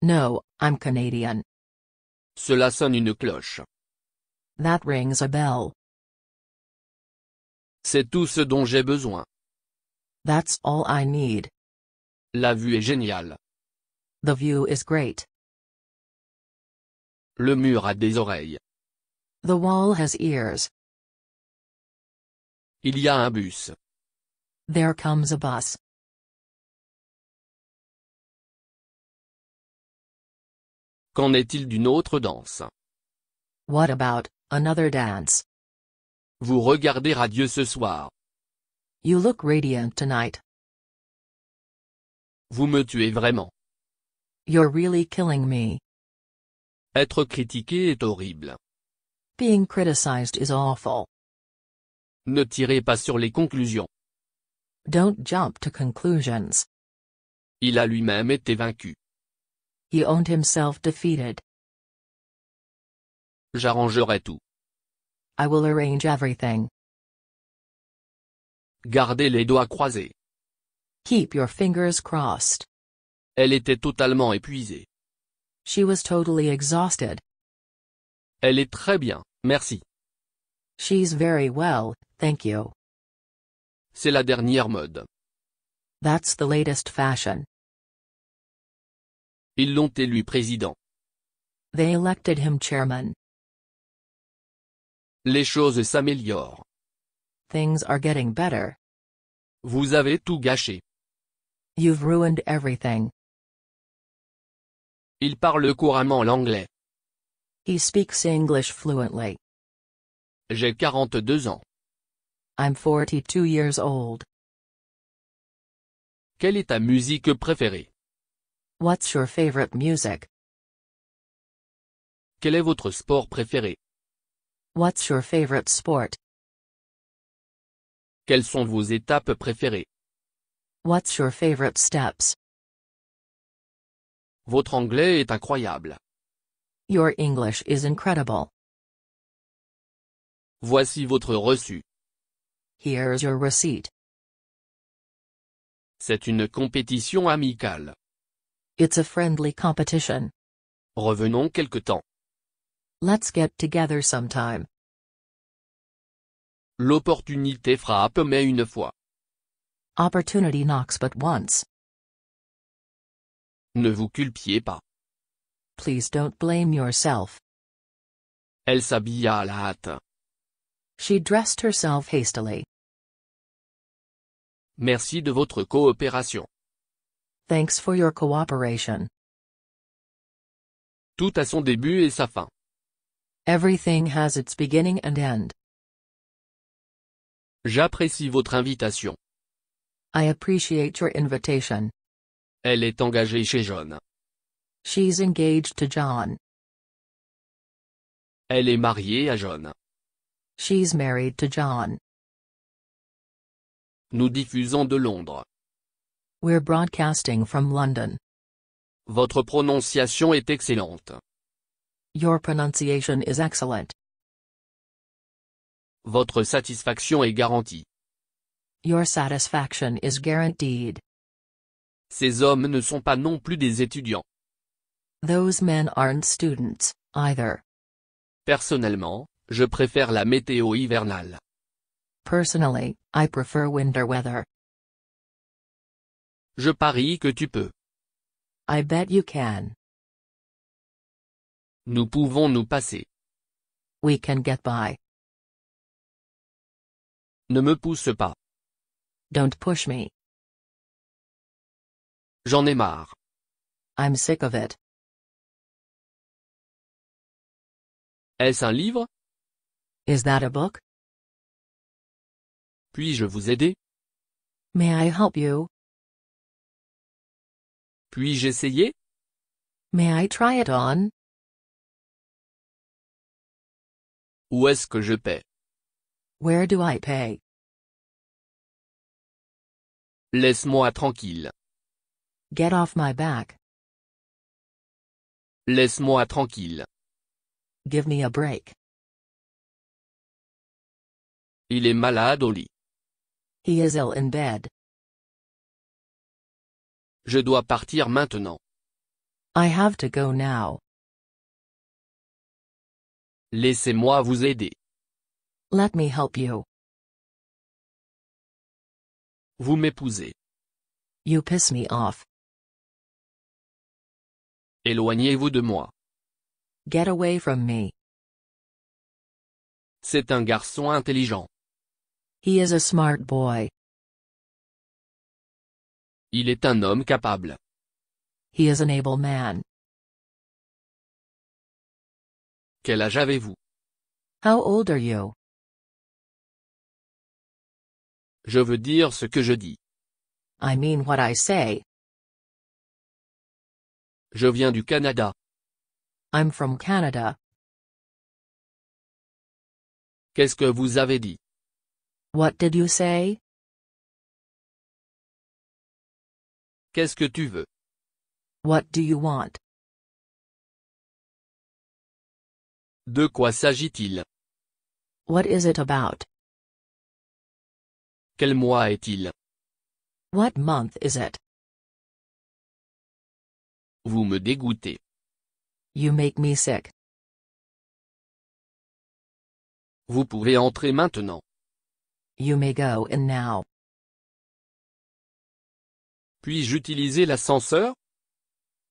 No, I'm Canadian. Cela sonne une cloche. That rings a bell. C'est tout ce dont j'ai besoin. That's all I need. La vue est géniale. The view is great. Le mur a des oreilles. The wall has ears. Il y a un bus. There comes a bus. Qu'en est-il d'une autre danse What about another dance Vous regardez radieux ce soir. You look radiant tonight. Vous me tuez vraiment. You're really killing me. Être critiqué est horrible. Being criticized is awful. Ne tirez pas sur les conclusions. Don't jump to conclusions. Il a lui-même été vaincu. He owned himself defeated. J'arrangerai tout. I will arrange everything. Gardez les doigts croisés. Keep your fingers crossed. Elle était totalement épuisée. She was totally exhausted. Elle est très bien, merci. She's very well, thank you. C'est la dernière mode. That's the latest fashion. Ils l'ont élu président. They elected him chairman. Les choses s'améliorent. Things are getting better. Vous avez tout gâché. You've ruined everything. Il parle couramment l'anglais. He speaks English fluently. J'ai 42 ans. I'm 42 years old. Quelle est ta musique préférée What's your favorite music? Quel est votre sport préféré? What's your favorite sport? Quelles sont vos étapes préférées? What's your favorite steps? Votre anglais est incroyable. Your English is incredible. Voici votre reçu. Here's your receipt. C'est une compétition amicale. It's a friendly competition. Revenons quelque temps. Let's get together sometime. L'opportunité frappe mais une fois. Opportunity knocks but once. Ne vous culpiez pas. Please don't blame yourself. Elle s'habilla à la hâte. She dressed herself hastily. Merci de votre coopération. Thanks for your cooperation. Tout a son début et sa fin. Everything has its beginning and end. J'apprécie votre invitation. I appreciate your invitation. Elle est engagée chez John. She's engaged to John. Elle est mariée à John. She's married to John. Nous diffusons de Londres. We're broadcasting from London. Votre prononciation est excellente. Your pronunciation is excellent. Votre satisfaction est garantie. Your satisfaction is guaranteed. Ces hommes ne sont pas non plus des étudiants. Those men aren't students, either. Personnellement, je préfère la météo hivernale. Personally, I prefer winter weather. Je parie que tu peux. I bet you can. Nous pouvons nous passer. We can get by. Ne me pousse pas. Don't push me. J'en ai marre. I'm sick of it. Est-ce un livre? Is that a book? Puis-je vous aider? May I help you? Puis-je essayer? May I try it on? Où est-ce que je paie? Where do I pay? Laisse-moi tranquille. Get off my back. Laisse-moi tranquille. Give me a break. Il est malade au lit. He is ill in bed. Je dois partir maintenant. I have to go now. Laissez-moi vous aider. Let me help you. Vous m'épousez. You piss me off. Éloignez-vous de moi. Get away from me. C'est un garçon intelligent. He is a smart boy. Il est un homme capable. He is an able man. Quel âge avez-vous? How old are you? Je veux dire ce que je dis. I mean what I say. Je viens du Canada. I'm from Canada. Qu'est-ce que vous avez dit? What did you say? Qu'est-ce que tu veux? What do you want? De quoi s'agit-il? What is it about? Quel mois est-il? What month is it? Vous me dégoûtez. You make me sick. Vous pouvez entrer maintenant. You may go in now. Puis-je utiliser l'ascenseur?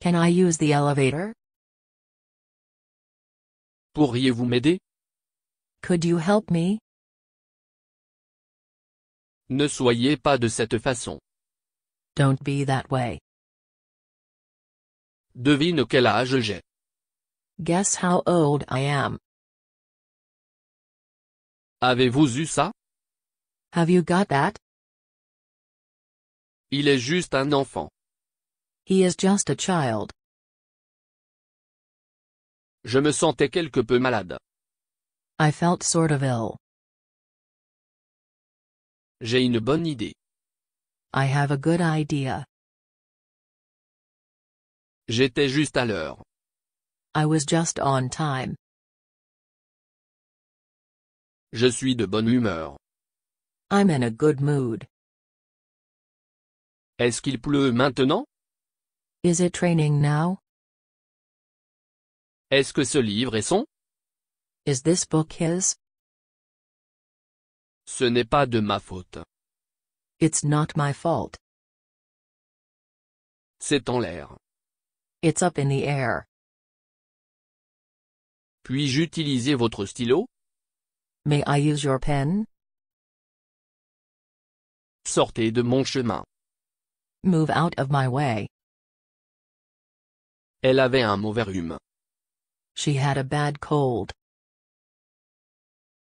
Can I use the elevator? Pourriez-vous m'aider? Could you help me? Ne soyez pas de cette façon. Don't be that way. Devine quel âge j'ai. Guess how old I am. Avez-vous eu ça? Have you got that? Il est juste un enfant. He is just a child. Je me sentais quelque peu malade. I felt sort of ill. J'ai une bonne idée. I have a good idea. J'étais juste à l'heure. I was just on time. Je suis de bonne humeur. I'm in a good mood. Est-ce qu'il pleut maintenant? Is it raining now? Est-ce que ce livre est son? Is this book his? Ce n'est pas de ma faute. It's not my fault. C'est en l'air. It's up in the air. Puis-je utiliser votre stylo? May I use your pen? Sortez de mon chemin. Move out of my way. Elle avait un mauvais rhume. She had a bad cold.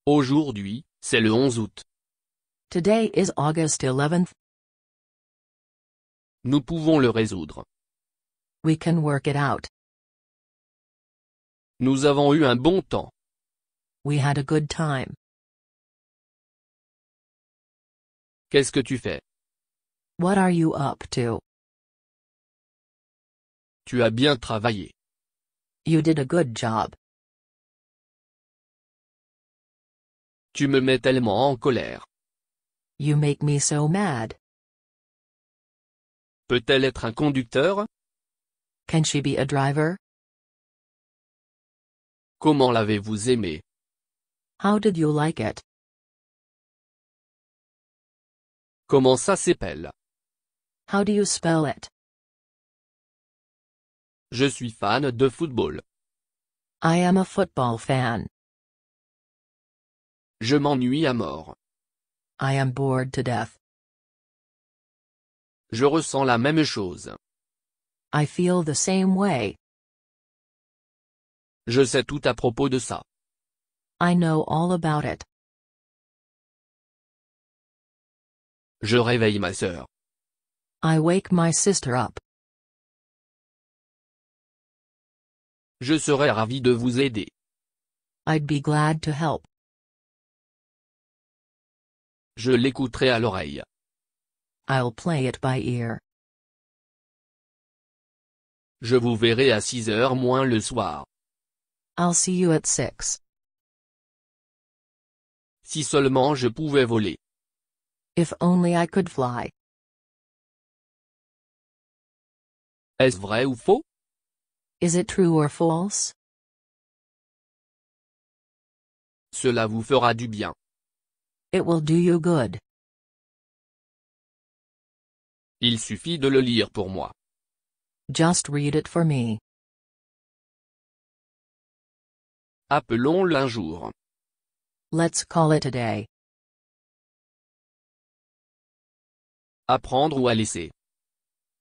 Aujourd'hui, c'est le 11 août. Today is August 11th. Nous pouvons le résoudre. We can work it out. Nous avons eu un bon temps. We had a good time. Qu'est-ce que tu fais What are you up to? Tu as bien travaillé. You did a good job. Tu me mets tellement en colère. You make me so mad. Peut-elle être un conducteur? Can she be a driver? Comment l'avez-vous aimé? How did you like it? Comment ça s'appelle? How do you spell it? Je suis fan de football. I am a football fan. Je m'ennuie à mort. I am bored to death. Je ressens la même chose. I feel the same way. Je sais tout à propos de ça. I know all about it. Je réveille ma sœur. I wake my sister up. Je serais ravi de vous aider. I'd be glad to help. Je l'écouterai à l'oreille. I'll play it by ear. Je vous verrai à 6 heures moins le soir. I'll see you at 6. Si seulement je pouvais voler. If only I could fly. Est-ce vrai ou faux? Is it true or false? Cela vous fera du bien. It will do you good. Il suffit de le lire pour moi. Just read it for me. Appelons-le un jour. Let's call it a day. Apprendre ou à laisser.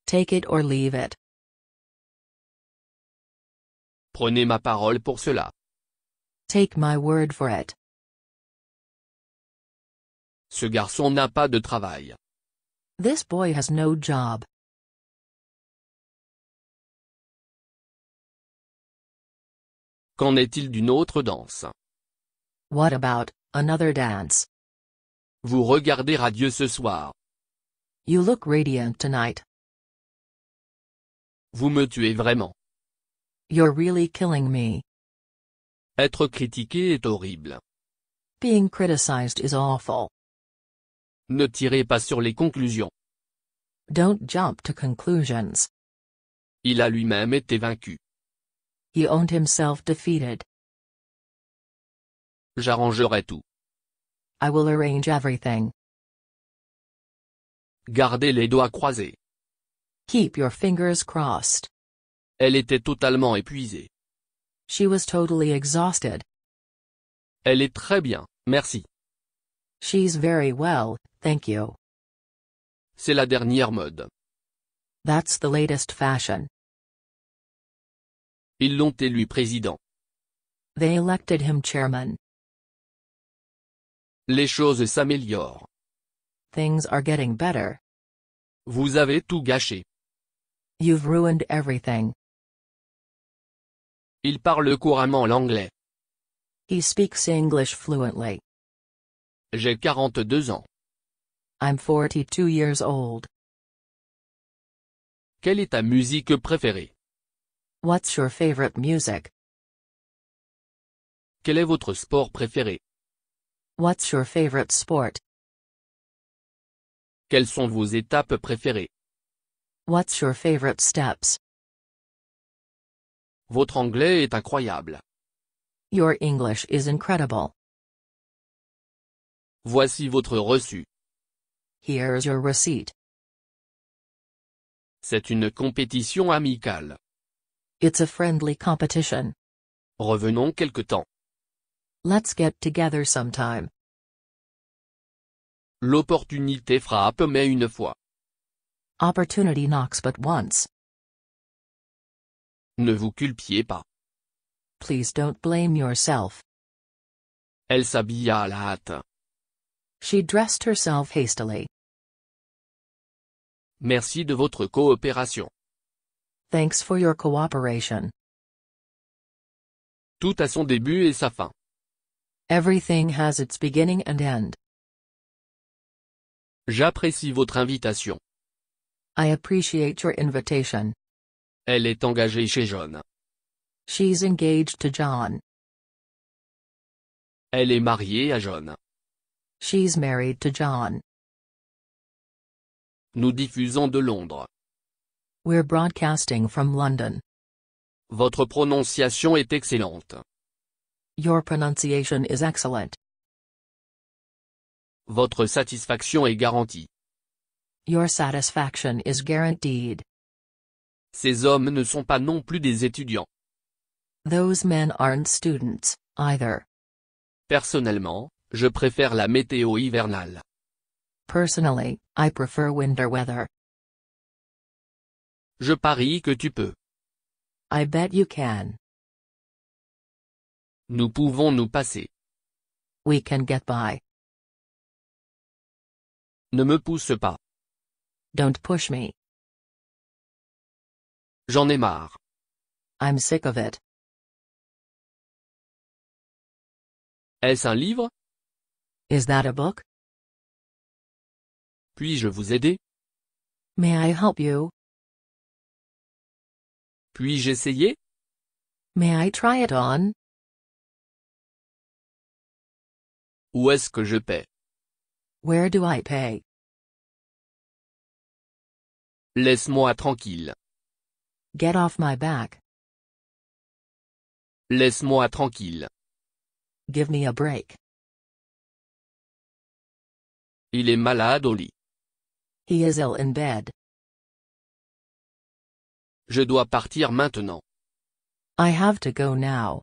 Take it or leave it. Prenez ma parole pour cela. Take my word for it. Ce garçon n'a pas de travail. This boy has no job. Qu'en est-il d'une autre danse What about another dance? Vous regardez radieux ce soir. You look radiant tonight. Vous me tuez vraiment. You're really killing me. Être critiqué est horrible. Being criticized is awful. Ne tirez pas sur les conclusions. Don't jump to conclusions. Il a lui-même été vaincu. He owned himself defeated. J'arrangerai tout. I will arrange everything. Gardez les doigts croisés. Keep your fingers crossed. Elle était totalement épuisée. She was totally exhausted. Elle est très bien, merci. She's very well, thank you. C'est la dernière mode. That's the latest fashion. Ils l'ont élu président. They elected him chairman. Les choses s'améliorent. Things are getting better. Vous avez tout gâché. You've ruined everything. Il parle couramment l'anglais. He speaks English fluently. J'ai 42 ans. I'm 42 years old. Quelle est ta musique préférée? What's your favorite music? Quel est votre sport préféré? What's your favorite sport? Quelles sont vos étapes préférées? What's your favorite steps? Votre anglais est incroyable. Your English is incredible. Voici votre reçu. Here's your receipt. C'est une compétition amicale. It's a friendly competition. Revenons quelque temps. Let's get together sometime. L'opportunité frappe mais une fois. Opportunity knocks but once. Ne vous culpiez pas. Please don't blame yourself. Elle s'habilla à la hâte. She dressed herself hastily. Merci de votre coopération. Thanks for your cooperation. Tout a son début et sa fin. Everything has its beginning and end. J'apprécie votre invitation. I appreciate your invitation. Elle est engagée chez John. She's engaged to John. Elle est mariée à John. She's married to John. Nous diffusons de Londres. We're broadcasting from London. Votre prononciation est excellente. Your pronunciation is excellent. Votre satisfaction est garantie. Your satisfaction is guaranteed. Ces hommes ne sont pas non plus des étudiants. Those men aren't students, either. Personnellement, je préfère la météo hivernale. Personally, I prefer winter weather. Je parie que tu peux. I bet you can. Nous pouvons nous passer. We can get by. Ne me pousse pas. Don't push me. J'en ai marre. I'm sick of it. Est-ce un livre? Is that a book? Puis-je vous aider? May I help you? Puis-je essayer? May I try it on? Où est-ce que je paie? Where do I pay? Laisse-moi tranquille. Get off my back. Laisse-moi tranquille. Give me a break. Il est malade au lit. He is ill in bed. Je dois partir maintenant. I have to go now.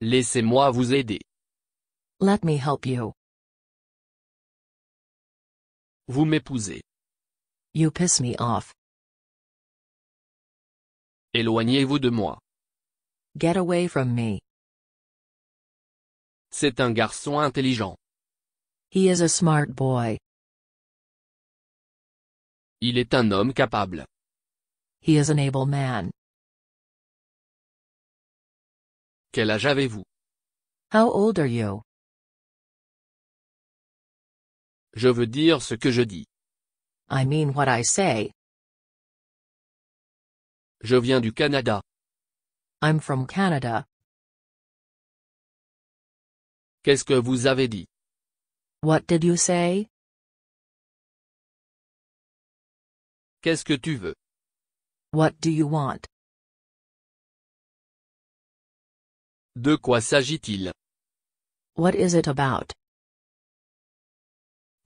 Laissez-moi vous aider. Let me help you. Vous m'épousez. You piss me off. Éloignez-vous de moi. Get away from me. C'est un garçon intelligent. He is a smart boy. Il est un homme capable. He is an able man. Quel âge avez-vous? How old are you? Je veux dire ce que je dis. I mean what I say. Je viens du Canada. I'm from Canada. Qu'est-ce que vous avez dit? What did you say? Qu'est-ce que tu veux? What do you want? De quoi s'agit-il? What is it about?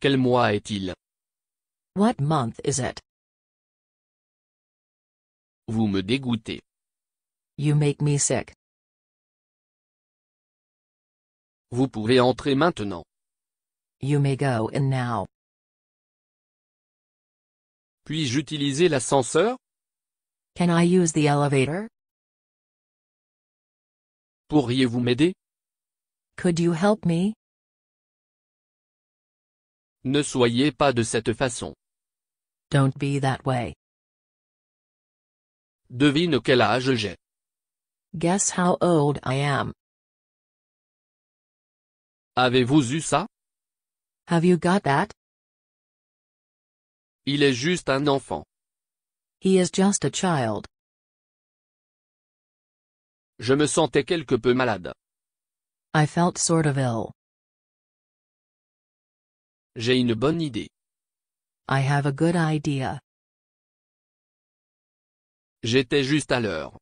Quel mois est-il? What month is it? Vous me dégoûtez. You make me sick. Vous pouvez entrer maintenant. You may go in now. Puis-je utiliser l'ascenseur Can I use the elevator? Pourriez-vous m'aider Could you help me? Ne soyez pas de cette façon. Don't be that way. Devine quel âge j'ai. Guess how old I am. Avez-vous eu ça? Have you got that? Il est juste un enfant. He is just a child. Je me sentais quelque peu malade. I felt sort of ill. J'ai une bonne idée. I have a good idea. J'étais juste à l'heure.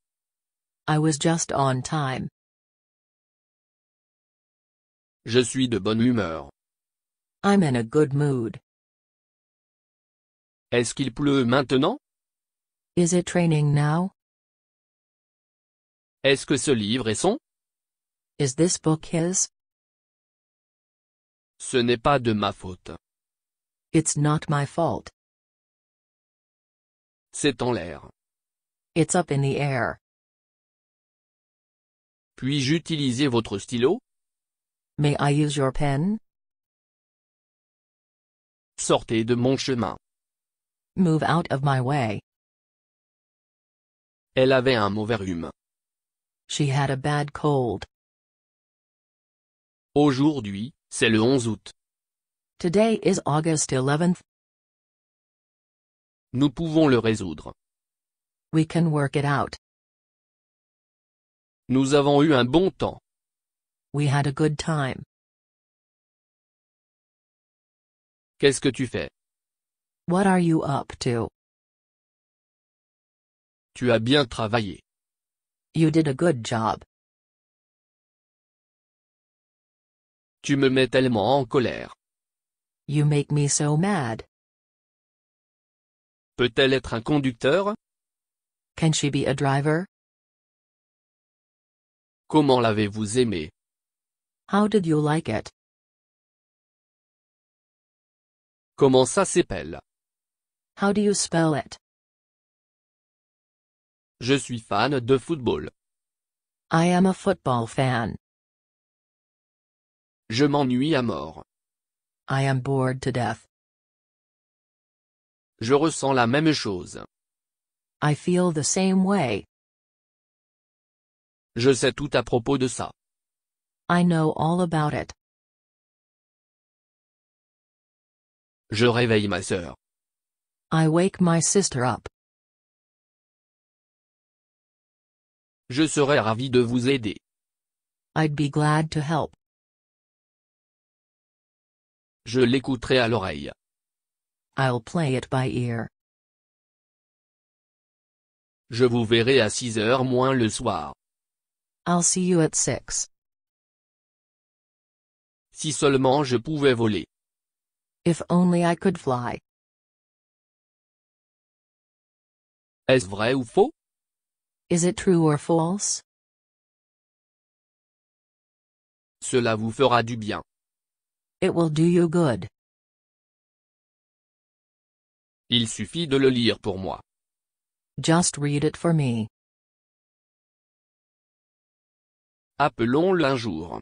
I was just on time. Je suis de bonne humeur. I'm in a good mood. Est-ce qu'il pleut maintenant? Is it raining now? Est-ce que ce livre est son? Is this book his? Ce n'est pas de ma faute. It's not my fault. C'est en l'air. It's up in the air. Puis-je utiliser votre stylo? May I use your pen? Sortez de mon chemin. Move out of my way. Elle avait un mauvais rhume. She had a bad cold. Aujourd'hui, c'est le 11 août. Today is August 11th. Nous pouvons le résoudre. We can work it out. Nous avons eu un bon temps. We had a good time. Qu'est-ce que tu fais What are you up to? Tu as bien travaillé. You did a good job. Tu me mets tellement en colère. You make me so mad. Peut-elle être un conducteur Can she be a driver? Comment l'avez-vous aimé? How did you like it? Comment ça s'appelle? How do you spell it? Je suis fan de football. I am a football fan. Je m'ennuie à mort. I am bored to death. Je ressens la même chose. I feel the same way. Je sais tout à propos de ça. I know all about it. Je réveille ma sœur. I wake my sister up. Je serais ravi de vous aider. I'd be glad to help. Je l'écouterai à l'oreille. I'll play it by ear. Je vous verrai à 6 heures moins le soir. I'll see you at 6. Si seulement je pouvais voler. If only I could fly. Est-ce vrai ou faux? Is it true or false? Cela vous fera du bien. It will do you good. Il suffit de le lire pour moi. Just read it for me. Appelons-le un jour.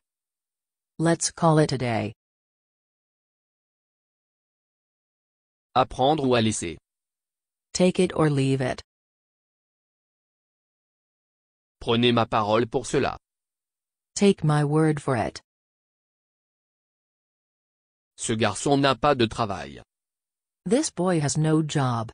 Let's call it a day. Apprendre ou à laisser. Take it or leave it. Prenez ma parole pour cela. Take my word for it. Ce garçon n'a pas de travail. This boy has no job.